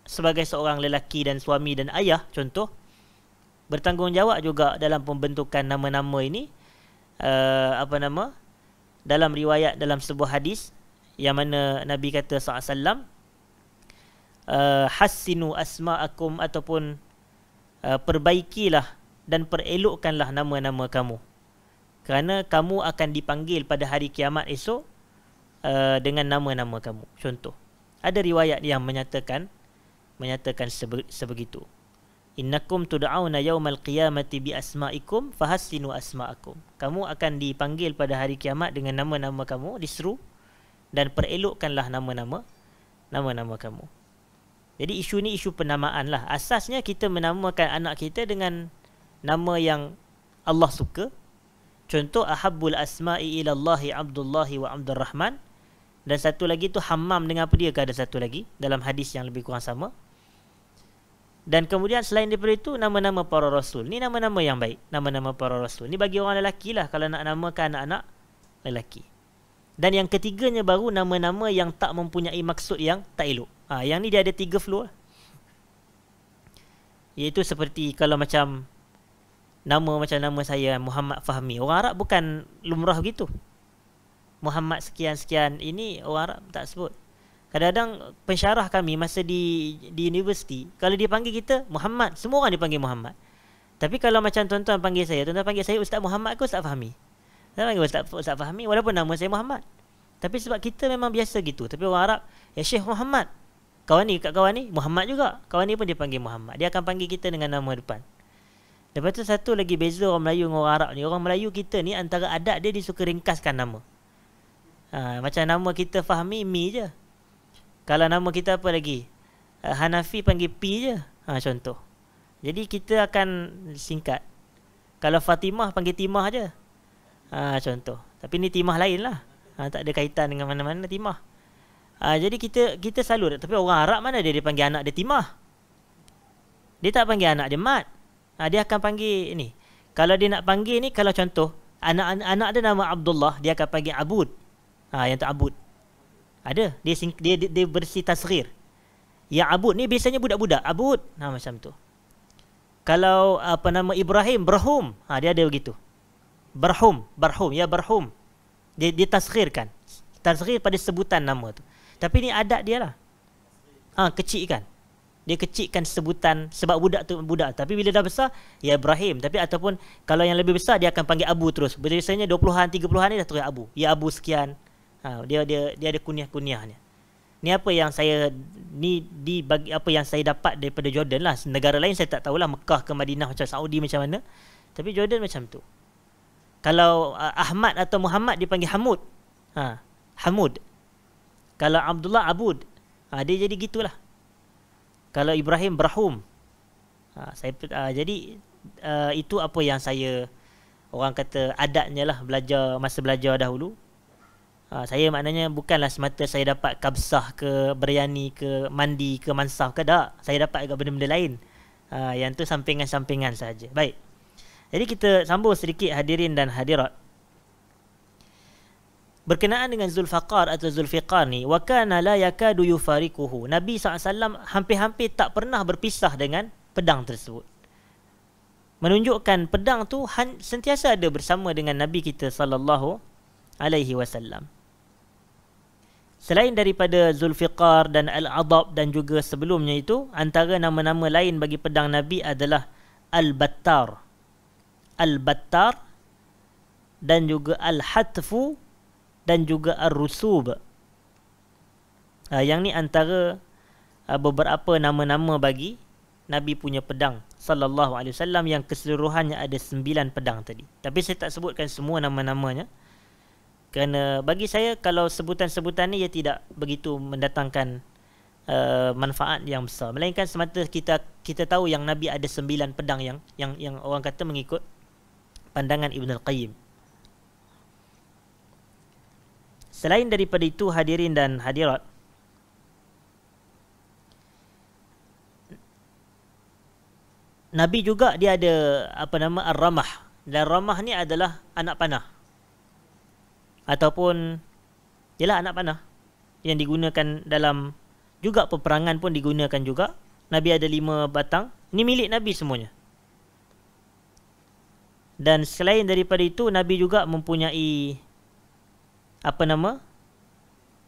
sebagai seorang lelaki dan suami dan ayah contoh bertanggungjawab juga dalam pembentukan nama-nama ini uh, apa nama dalam riwayat dalam sebuah hadis yang mana Nabi kata saw. alaihi wasallam eh, hassinu asma'akum ataupun uh, perbaikilah dan perelokkanlah nama-nama kamu kerana kamu akan dipanggil pada hari kiamat esok uh, dengan nama-nama kamu contoh ada riwayat yang menyatakan menyatakan sebe- sebegitu innakum tud'auna yawmal qiyamati bi asma'ikum fahassinu asma'akum kamu akan dipanggil pada hari kiamat dengan nama-nama kamu disru dan perelokkanlah nama-nama nama-nama kamu jadi isu ni isu penamaan lah asasnya kita menamakan anak kita dengan nama yang Allah suka contoh ahabbul asma'i ila Allah Abdullah wa Abdurrahman dan satu lagi tu hammam dengan apa dia ke ada satu lagi dalam hadis yang lebih kurang sama dan kemudian selain daripada itu nama-nama para rasul. Ni nama-nama yang baik. Nama-nama para rasul. Ni bagi orang lelaki lah kalau nak namakan anak-anak lelaki. Dan yang ketiganya baru nama-nama yang tak mempunyai maksud yang tak elok. Ha, yang ni dia ada tiga flow lah. Iaitu seperti kalau macam nama macam nama saya Muhammad Fahmi. Orang Arab bukan lumrah gitu. Muhammad sekian-sekian ini orang Arab tak sebut. Kadang-kadang pensyarah kami masa di di universiti, kalau dia panggil kita Muhammad, semua orang dipanggil Muhammad. Tapi kalau macam tuan-tuan panggil saya, tuan-tuan panggil saya Ustaz Muhammad ke Ustaz Fahmi? Saya panggil Ustaz, Ustaz Fahmi walaupun nama saya Muhammad. Tapi sebab kita memang biasa gitu. Tapi orang Arab, ya Syekh Muhammad. Kawan ni, kat kawan ni, Muhammad juga. Kawan ni pun dia panggil Muhammad. Dia akan panggil kita dengan nama depan. Lepas tu satu lagi beza orang Melayu dengan orang Arab ni. Orang Melayu kita ni antara adat dia, dia ringkaskan nama. Ha, macam nama kita Fahmi, Mi je. Kalau nama kita apa lagi? Eh, Hanafi panggil P je. Ha, contoh. Jadi kita akan singkat. Kalau Fatimah panggil Timah je. Ha, contoh. Tapi ni Timah lain lah. Ha, tak ada kaitan dengan mana-mana Timah. Ha, jadi kita kita selalu. Tapi orang Arab mana dia, dia panggil anak dia Timah? Dia tak panggil anak dia Mat. Ha, dia akan panggil ni. Kalau dia nak panggil ni, kalau contoh. Anak-anak dia nama Abdullah, dia akan panggil Abud. Ha, yang tak Abud. Ada dia dia dia, bersih tasghir. Ya abud ni biasanya budak-budak abud. Ha macam tu. Kalau apa nama Ibrahim Brahum. Ha dia ada begitu. Brahum, Brahum ya Brahum. Dia dia tasghirkan. Tasghir pada sebutan nama tu. Tapi ni adat dia lah. Ha kan, Dia kecilkan sebutan sebab budak tu budak. Tapi bila dah besar, ya Ibrahim. Tapi ataupun kalau yang lebih besar, dia akan panggil Abu terus. Biasanya 20-an, 30-an ni dah terus Abu. Ya Abu sekian. Ha, dia dia dia ada kunyah-kunyah ni. Ni apa yang saya ni di bagi apa yang saya dapat daripada Jordan lah. Negara lain saya tak tahulah Mekah ke Madinah macam Saudi macam mana. Tapi Jordan macam tu. Kalau uh, Ahmad atau Muhammad dipanggil Hamud. Ha, Hamud. Kalau Abdullah Abud. Ha, dia jadi gitulah. Kalau Ibrahim Brahum. Ha, saya uh, jadi uh, itu apa yang saya orang kata adatnya lah belajar masa belajar dahulu Ha, saya maknanya bukanlah semata saya dapat kabsah ke beriani, ke mandi ke mansaf ke tak. Saya dapat juga benda-benda lain. Ha, yang tu sampingan-sampingan saja. Baik. Jadi kita sambung sedikit hadirin dan hadirat. Berkenaan dengan Zulfaqar atau Zulfiqar ni, wa kana la yakadu yufarikuhu. Nabi SAW hampir-hampir tak pernah berpisah dengan pedang tersebut. Menunjukkan pedang tu sentiasa ada bersama dengan Nabi kita saw. alaihi wasallam. Selain daripada Zulfiqar dan Al-Adab dan juga sebelumnya itu, antara nama-nama lain bagi pedang Nabi adalah Al-Battar. Al-Battar dan juga Al-Hatfu dan juga Ar-Rusub. Uh, yang ni antara uh, beberapa nama-nama bagi Nabi punya pedang sallallahu alaihi wasallam yang keseluruhannya ada sembilan pedang tadi. Tapi saya tak sebutkan semua nama-namanya kerana bagi saya kalau sebutan-sebutan ni ia tidak begitu mendatangkan uh, manfaat yang besar melainkan semata kita kita tahu yang nabi ada sembilan pedang yang yang yang orang kata mengikut pandangan Ibn Al-Qayyim Selain daripada itu hadirin dan hadirat Nabi juga dia ada apa nama ar-ramah. Dan ramah ni adalah anak panah ataupun ialah anak panah yang digunakan dalam juga peperangan pun digunakan juga. Nabi ada lima batang. Ini milik Nabi semuanya. Dan selain daripada itu, Nabi juga mempunyai apa nama?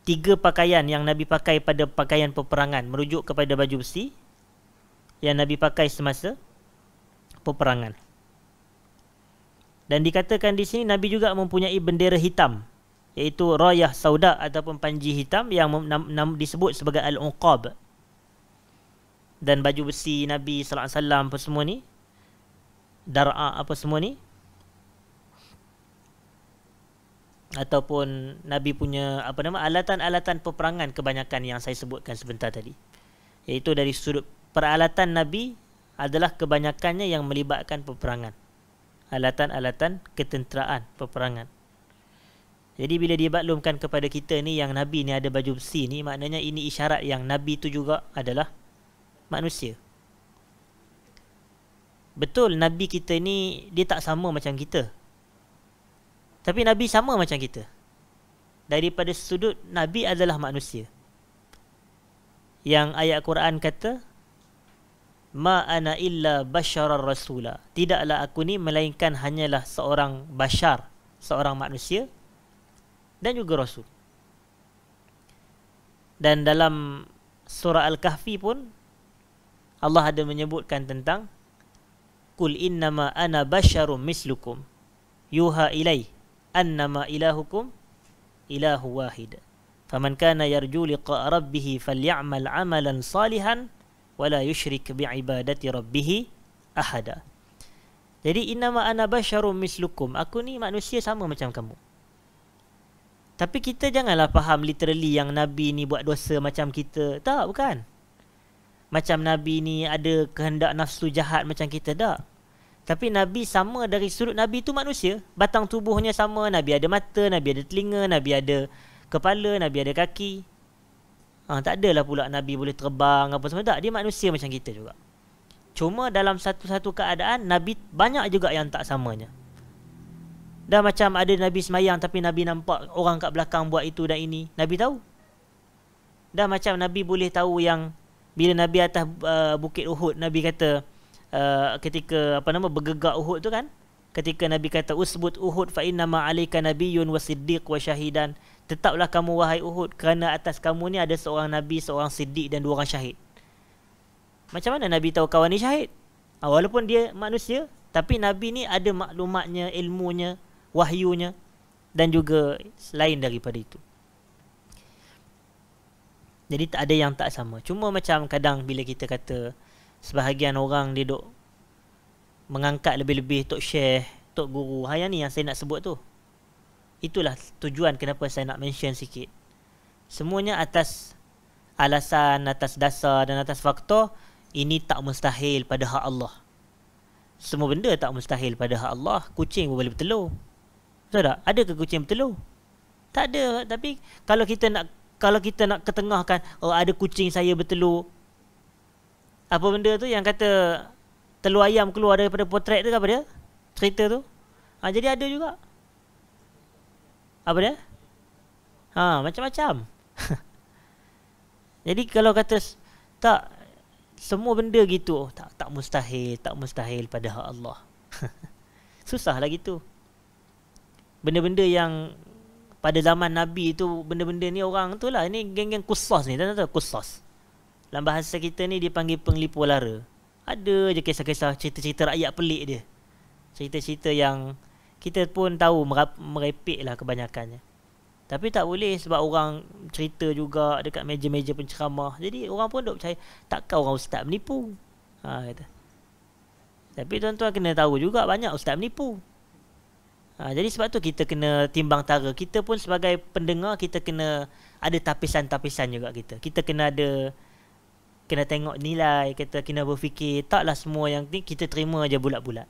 Tiga pakaian yang Nabi pakai pada pakaian peperangan. Merujuk kepada baju besi yang Nabi pakai semasa peperangan. Dan dikatakan di sini Nabi juga mempunyai bendera hitam iaitu rayah sauda ataupun panji hitam yang disebut sebagai al-unqab dan baju besi Nabi sallallahu alaihi wasallam apa semua ni dar'a apa semua ni ataupun Nabi punya apa nama alatan-alatan peperangan kebanyakan yang saya sebutkan sebentar tadi iaitu dari sudut peralatan Nabi adalah kebanyakannya yang melibatkan peperangan alatan-alatan ketenteraan peperangan jadi bila dia dibaklumkan kepada kita ni yang Nabi ni ada baju besi ni maknanya ini isyarat yang Nabi tu juga adalah manusia. Betul Nabi kita ni dia tak sama macam kita. Tapi Nabi sama macam kita. Daripada sudut Nabi adalah manusia. Yang ayat Quran kata Ma ana illa basyarar rasula. Tidaklah aku ni melainkan hanyalah seorang bashar, seorang manusia dan juga Rasul. Dan dalam surah Al-Kahfi pun Allah ada menyebutkan tentang Kul innama ana basyarum mislukum yuha ilai annama ilahukum ilahu wahid. Faman kana yarju liqa'a fal yamal 'amalan salihan wa la yushrik bi'ibadati rabbih ahada. Jadi innama ana basyarum mislukum. Aku ni manusia sama macam kamu. Tapi kita janganlah faham literally yang Nabi ni buat dosa macam kita. Tak, bukan. Macam Nabi ni ada kehendak nafsu jahat macam kita. Tak. Tapi Nabi sama dari sudut Nabi tu manusia. Batang tubuhnya sama. Nabi ada mata, Nabi ada telinga, Nabi ada kepala, Nabi ada kaki. Ha, tak adalah pula Nabi boleh terbang apa semua. Tak, dia manusia macam kita juga. Cuma dalam satu-satu keadaan, Nabi banyak juga yang tak samanya. Dah macam ada Nabi semayang tapi Nabi nampak orang kat belakang buat itu dan ini. Nabi tahu. Dah macam Nabi boleh tahu yang bila Nabi atas uh, Bukit Uhud, Nabi kata uh, ketika apa nama bergegak Uhud tu kan? Ketika Nabi kata usbut Uhud fa inna ma alayka nabiyyun wa siddiq wa shahidan. Tetaplah kamu wahai Uhud kerana atas kamu ni ada seorang nabi, seorang siddiq dan dua orang syahid. Macam mana Nabi tahu kawan ni syahid? Ah, walaupun dia manusia, tapi Nabi ni ada maklumatnya, ilmunya, wahyunya dan juga selain daripada itu. Jadi tak ada yang tak sama. Cuma macam kadang bila kita kata sebahagian orang dia duk mengangkat lebih-lebih Tok Syekh, Tok Guru. Ha yang ni yang saya nak sebut tu. Itulah tujuan kenapa saya nak mention sikit. Semuanya atas alasan, atas dasar dan atas faktor ini tak mustahil pada hak Allah. Semua benda tak mustahil pada hak Allah. Kucing pun boleh bertelur. Betul tak? Ada ke kucing bertelur? Tak ada. Tapi kalau kita nak kalau kita nak ketengahkan oh ada kucing saya bertelur. Apa benda tu yang kata telur ayam keluar daripada potret tu apa dia? Cerita tu. Ha, jadi ada juga. Apa dia? Ha, macam-macam. jadi kalau kata tak semua benda gitu tak tak mustahil, tak mustahil pada Allah. Susahlah gitu benda-benda yang pada zaman Nabi tu benda-benda ni orang tu lah ni geng-geng kusas ni tak tahu kusas dalam bahasa kita ni dipanggil penglipu lara ada je kisah-kisah cerita-cerita rakyat pelik dia cerita-cerita yang kita pun tahu merepek lah kebanyakannya tapi tak boleh sebab orang cerita juga dekat meja-meja penceramah jadi orang pun duk percaya takkan orang ustaz menipu ha, kata. tapi tuan-tuan kena tahu juga banyak ustaz menipu Ha, jadi sebab tu kita kena timbang tara. Kita pun sebagai pendengar kita kena ada tapisan-tapisan juga kita. Kita kena ada kena tengok nilai, kita kena berfikir taklah semua yang ni kita terima aja bulat-bulat.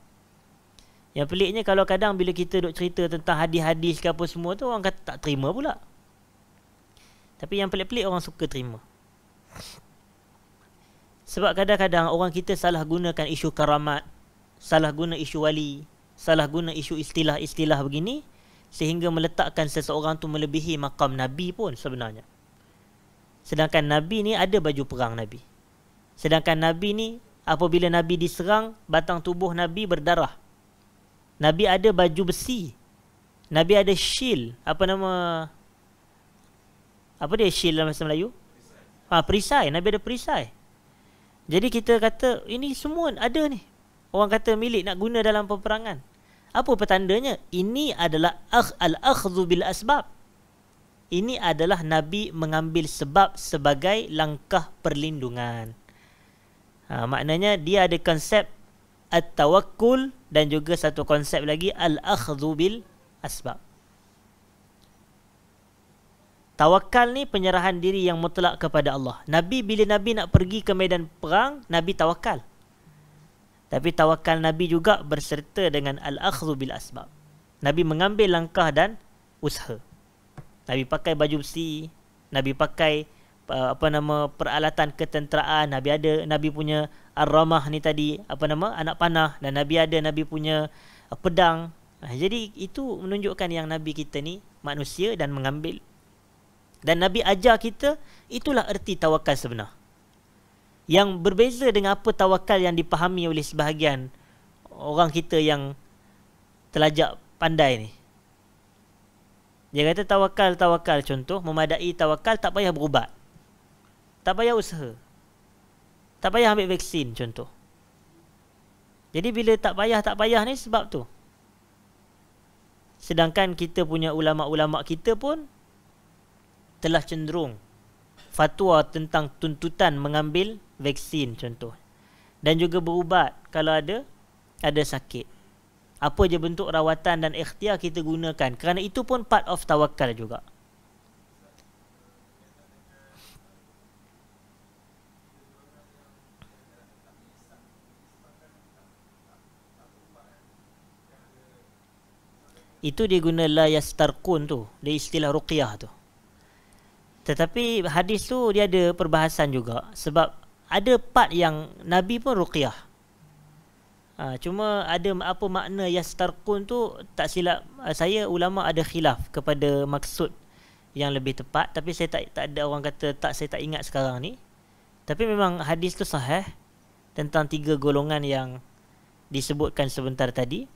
Yang peliknya kalau kadang bila kita duk cerita tentang hadis-hadis ke apa semua tu orang kata tak terima pula. Tapi yang pelik-pelik orang suka terima. Sebab kadang-kadang orang kita salah gunakan isu karamat, salah guna isu wali, salah guna isu istilah-istilah begini sehingga meletakkan seseorang tu melebihi makam nabi pun sebenarnya sedangkan nabi ni ada baju perang nabi sedangkan nabi ni apabila nabi diserang batang tubuh nabi berdarah nabi ada baju besi nabi ada shield apa nama apa dia shield dalam bahasa Melayu ha perisai nabi ada perisai jadi kita kata ini semua ada ni orang kata milik nak guna dalam peperangan apa petandanya? Ini adalah akh al-akhdhu bil asbab. Ini adalah Nabi mengambil sebab sebagai langkah perlindungan. Ha, maknanya dia ada konsep at-tawakkul dan juga satu konsep lagi al-akhdhu bil asbab. Tawakal ni penyerahan diri yang mutlak kepada Allah. Nabi bila Nabi nak pergi ke medan perang, Nabi tawakal. Tapi tawakal Nabi juga berserta dengan al-akhdhu bil asbab. Nabi mengambil langkah dan usaha. Nabi pakai baju besi, Nabi pakai uh, apa nama peralatan ketenteraan, Nabi ada Nabi punya ar-ramah ni tadi, apa nama anak panah dan Nabi ada Nabi punya uh, pedang. Jadi itu menunjukkan yang Nabi kita ni manusia dan mengambil dan Nabi ajar kita itulah erti tawakal sebenar yang berbeza dengan apa tawakal yang dipahami oleh sebahagian orang kita yang telajak pandai ni. Dia kata tawakal tawakal contoh memadai tawakal tak payah berubat. Tak payah usaha. Tak payah ambil vaksin contoh. Jadi bila tak payah tak payah ni sebab tu. Sedangkan kita punya ulama-ulama kita pun telah cenderung fatwa tentang tuntutan mengambil vaksin contoh dan juga berubat kalau ada ada sakit apa je bentuk rawatan dan ikhtiar kita gunakan kerana itu pun part of tawakal juga Itu dia guna la yastarqun tu, dia istilah ruqyah tu. Tetapi hadis tu dia ada perbahasan juga sebab ada part yang Nabi pun ruqyah. Ha, cuma ada apa makna yang yastarqun tu tak silap ha, saya ulama ada khilaf kepada maksud yang lebih tepat tapi saya tak tak ada orang kata tak saya tak ingat sekarang ni. Tapi memang hadis tu sahih tentang tiga golongan yang disebutkan sebentar tadi.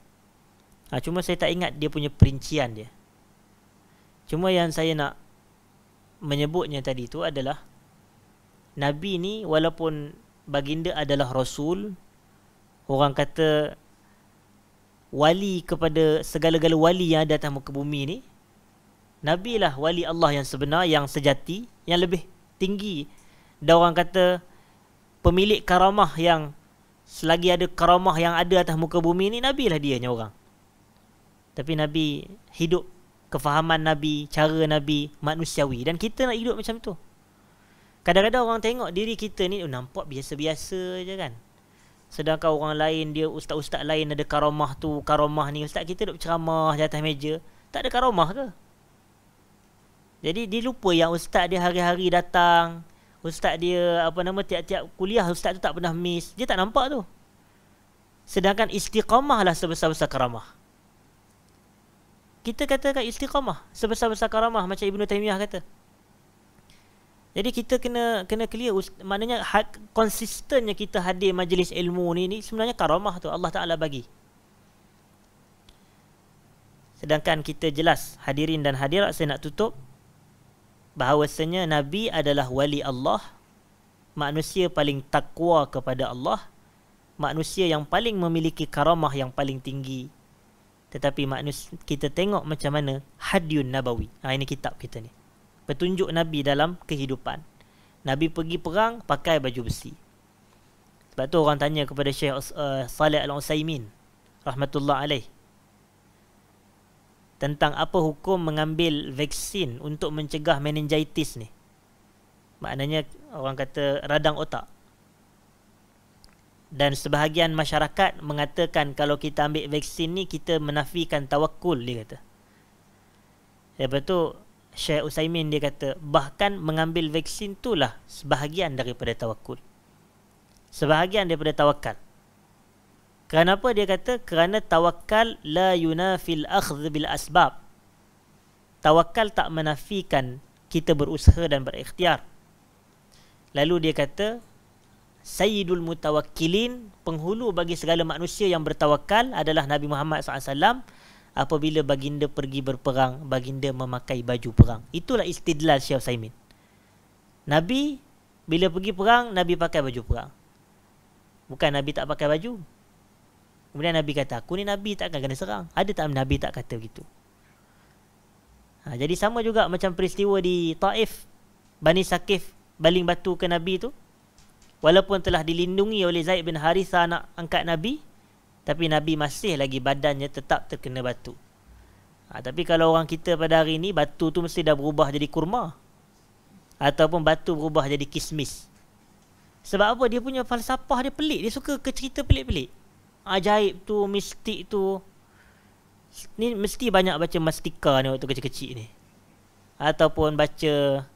Ha, cuma saya tak ingat dia punya perincian dia. Cuma yang saya nak menyebutnya tadi tu adalah Nabi ni walaupun baginda adalah rasul orang kata wali kepada segala-gala wali yang ada atas muka bumi ni Nabi lah wali Allah yang sebenar yang sejati yang lebih tinggi dan orang kata pemilik karamah yang selagi ada karamah yang ada atas muka bumi ni Nabi lah dia orang tapi Nabi hidup kefahaman Nabi, cara Nabi manusiawi dan kita nak hidup macam tu. Kadang-kadang orang tengok diri kita ni oh, Nampak biasa-biasa je kan Sedangkan orang lain dia Ustaz-ustaz lain ada karamah tu Karamah ni Ustaz kita duduk ceramah di atas meja Tak ada karamah ke? Jadi dia lupa yang ustaz dia hari-hari datang Ustaz dia apa nama tiap-tiap kuliah ustaz tu tak pernah miss Dia tak nampak tu Sedangkan istiqamah lah sebesar-besar karamah Kita katakan istiqamah Sebesar-besar karamah macam Ibn Taymiyah kata jadi kita kena kena clear maknanya had, konsistennya kita hadir majlis ilmu ni ni sebenarnya karamah tu Allah Taala bagi. Sedangkan kita jelas hadirin dan hadirat saya nak tutup bahawasanya nabi adalah wali Allah, manusia paling takwa kepada Allah, manusia yang paling memiliki karamah yang paling tinggi. Tetapi manusia, kita tengok macam mana Hadiyun Nabawi. Ha, ini kitab kita ni petunjuk Nabi dalam kehidupan. Nabi pergi perang pakai baju besi. Sebab tu orang tanya kepada Syekh uh, eh, Salih Al-Usaimin rahmatullah alaih tentang apa hukum mengambil vaksin untuk mencegah meningitis ni. Maknanya orang kata radang otak. Dan sebahagian masyarakat mengatakan kalau kita ambil vaksin ni kita menafikan tawakul dia kata. Lepas tu Syekh Usaimin dia kata bahkan mengambil vaksin itulah sebahagian daripada tawakul. Sebahagian daripada tawakal. Kenapa dia kata? Kerana tawakal la yunafil akhdh bil asbab. Tawakal tak menafikan kita berusaha dan berikhtiar. Lalu dia kata Sayyidul mutawakilin penghulu bagi segala manusia yang bertawakal adalah Nabi Muhammad SAW apabila baginda pergi berperang baginda memakai baju perang itulah istidlal Syekh Saimin Nabi bila pergi perang Nabi pakai baju perang bukan Nabi tak pakai baju kemudian Nabi kata aku ni Nabi tak akan kena serang ada tak Nabi tak kata begitu ha, jadi sama juga macam peristiwa di Taif Bani Sakif baling batu ke Nabi tu walaupun telah dilindungi oleh Zaid bin Harithah anak angkat Nabi tapi Nabi masih lagi badannya tetap terkena batu. Ha, tapi kalau orang kita pada hari ini batu tu mesti dah berubah jadi kurma ataupun batu berubah jadi kismis. Sebab apa? Dia punya falsafah dia pelik. Dia suka ke cerita pelik-pelik. Ajaib tu, mistik tu. Ni mesti banyak baca mastika ni waktu kecil-kecil ni. Ataupun baca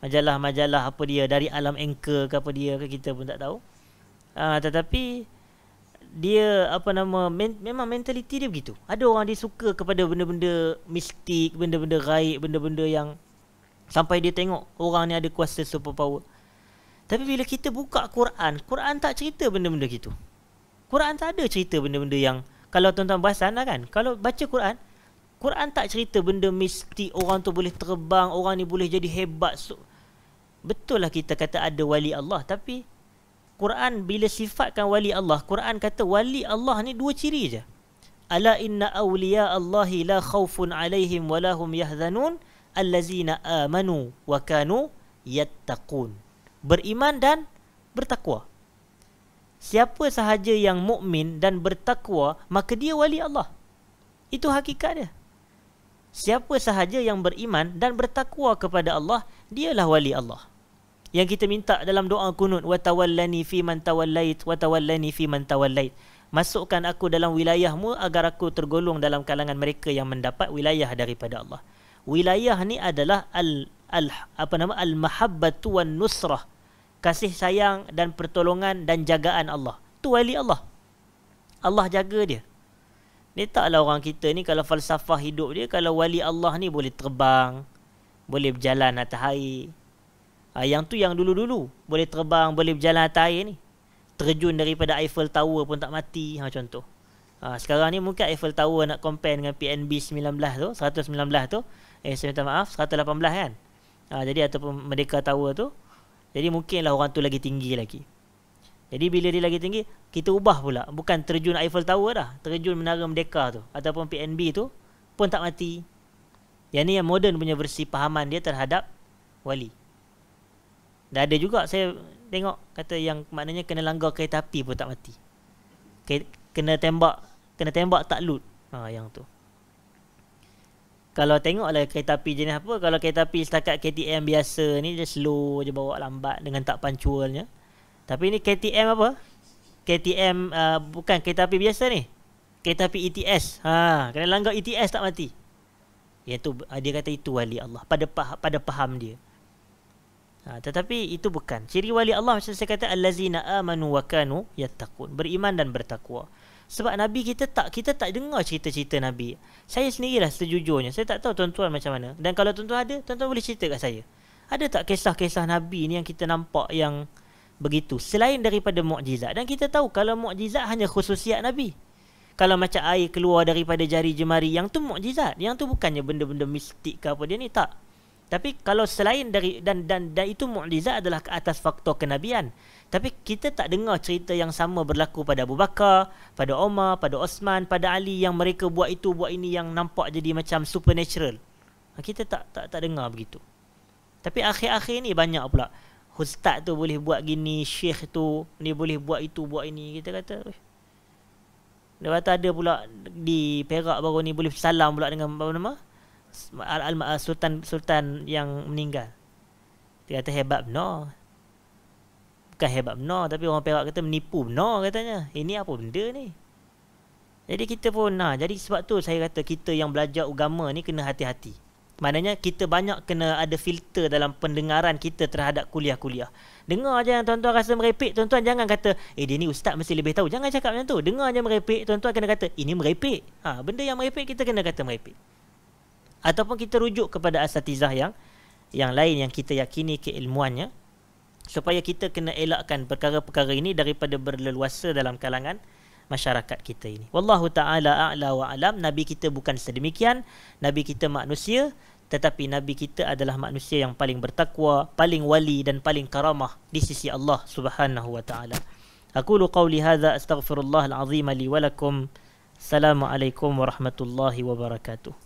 majalah-majalah apa dia dari alam anchor ke apa dia ke kita pun tak tahu. Ha, tetapi dia apa nama men, memang mentaliti dia begitu. Ada orang dia suka kepada benda-benda mistik, benda-benda gaib, benda-benda yang sampai dia tengok orang ni ada kuasa superpower. Tapi bila kita buka Quran, Quran tak cerita benda-benda gitu. Quran tak ada cerita benda-benda yang kalau tuan-tuan bahasan lah kan. Kalau baca Quran, Quran tak cerita benda mistik orang tu boleh terbang, orang ni boleh jadi hebat. So, betul lah kita kata ada wali Allah tapi Quran bila sifatkan wali Allah, Quran kata wali Allah ni dua ciri je. Ala inna awliya Allahi la khawfun alaihim wa lahum yahzanun allazina amanu wa kanu yattaqun. Beriman dan bertakwa. Siapa sahaja yang mukmin dan bertakwa, maka dia wali Allah. Itu hakikat dia. Siapa sahaja yang beriman dan bertakwa kepada Allah, dialah wali Allah yang kita minta dalam doa kunut wa tawallani fi man tawallait wa tawallani fi man tawallait masukkan aku dalam wilayahmu agar aku tergolong dalam kalangan mereka yang mendapat wilayah daripada Allah wilayah ni adalah al, al apa nama al mahabbatu wan nusrah kasih sayang dan pertolongan dan jagaan Allah tu wali Allah Allah jaga dia ni taklah orang kita ni kalau falsafah hidup dia kalau wali Allah ni boleh terbang boleh berjalan atas air Uh, yang tu yang dulu-dulu boleh terbang, boleh berjalan atas air ni. Terjun daripada Eiffel Tower pun tak mati ha, contoh. Ha, uh, sekarang ni mungkin Eiffel Tower nak compare dengan PNB 19 tu, 119 tu. Eh saya minta maaf, 118 kan. Uh, jadi ataupun Merdeka Tower tu. Jadi mungkinlah orang tu lagi tinggi lagi. Jadi bila dia lagi tinggi, kita ubah pula. Bukan terjun Eiffel Tower dah. Terjun Menara Merdeka tu. Ataupun PNB tu pun tak mati. Yang ni yang moden punya versi pahaman dia terhadap wali. Dah ada juga saya tengok kata yang maknanya kena langgar kereta api pun tak mati. Kena tembak, kena tembak tak loot. Ha yang tu. Kalau tengoklah kereta api jenis apa, kalau kereta api setakat KTM biasa ni dia slow je bawa lambat dengan tak pancuannya. Tapi ni KTM apa? KTM uh, bukan kereta api biasa ni. Kereta api ETS. Ha, kena langgar ETS tak mati. Ya tu dia kata itu wali Allah pada pada paham dia. Ha, tetapi itu bukan ciri wali Allah macam saya kata allazina amanu wa kanu yattaqun beriman dan bertakwa sebab nabi kita tak kita tak dengar cerita-cerita nabi saya sendirilah sejujurnya saya tak tahu tuan-tuan macam mana dan kalau tuan-tuan ada tuan-tuan boleh cerita kat saya ada tak kisah-kisah nabi ni yang kita nampak yang begitu selain daripada mukjizat dan kita tahu kalau mukjizat hanya khususiat nabi kalau macam air keluar daripada jari jemari yang tu mukjizat yang tu bukannya benda-benda mistik ke apa dia ni tak tapi kalau selain dari dan dan dan itu mukjizat adalah ke atas faktor kenabian. Tapi kita tak dengar cerita yang sama berlaku pada Abu Bakar, pada Omar, pada Osman, pada Ali yang mereka buat itu buat ini yang nampak jadi macam supernatural. Ha, kita tak tak tak dengar begitu. Tapi akhir-akhir ni banyak pula. Ustaz tu boleh buat gini, syekh tu ni boleh buat itu buat ini. Kita kata Wih. Dia ada pula di Perak baru ni boleh salam pula dengan apa nama? al sultan sultan yang meninggal. Dia kata hebat benar. Bukan hebat benar tapi orang Perak kata menipu benar katanya. Ini apa benda ni? Jadi kita pun nah jadi sebab tu saya kata kita yang belajar agama ni kena hati-hati. Maknanya kita banyak kena ada filter dalam pendengaran kita terhadap kuliah-kuliah. Dengar aja yang tuan-tuan rasa merepek, tuan-tuan jangan kata, "Eh, dia ni ustaz mesti lebih tahu." Jangan cakap macam tu. Dengar aja merepek, tuan-tuan kena kata, "Ini merepek." Ha, benda yang merepek kita kena kata merepek ataupun kita rujuk kepada asatizah yang yang lain yang kita yakini keilmuannya supaya kita kena elakkan perkara-perkara ini daripada berleluasa dalam kalangan masyarakat kita ini. Wallahu taala a'la wa alam. Nabi kita bukan sedemikian. Nabi kita manusia tetapi nabi kita adalah manusia yang paling bertakwa, paling wali dan paling karamah di sisi Allah Subhanahu wa taala. Aqulu qawli hadza astaghfirullahal azim li wa lakum. Assalamualaikum warahmatullahi wabarakatuh.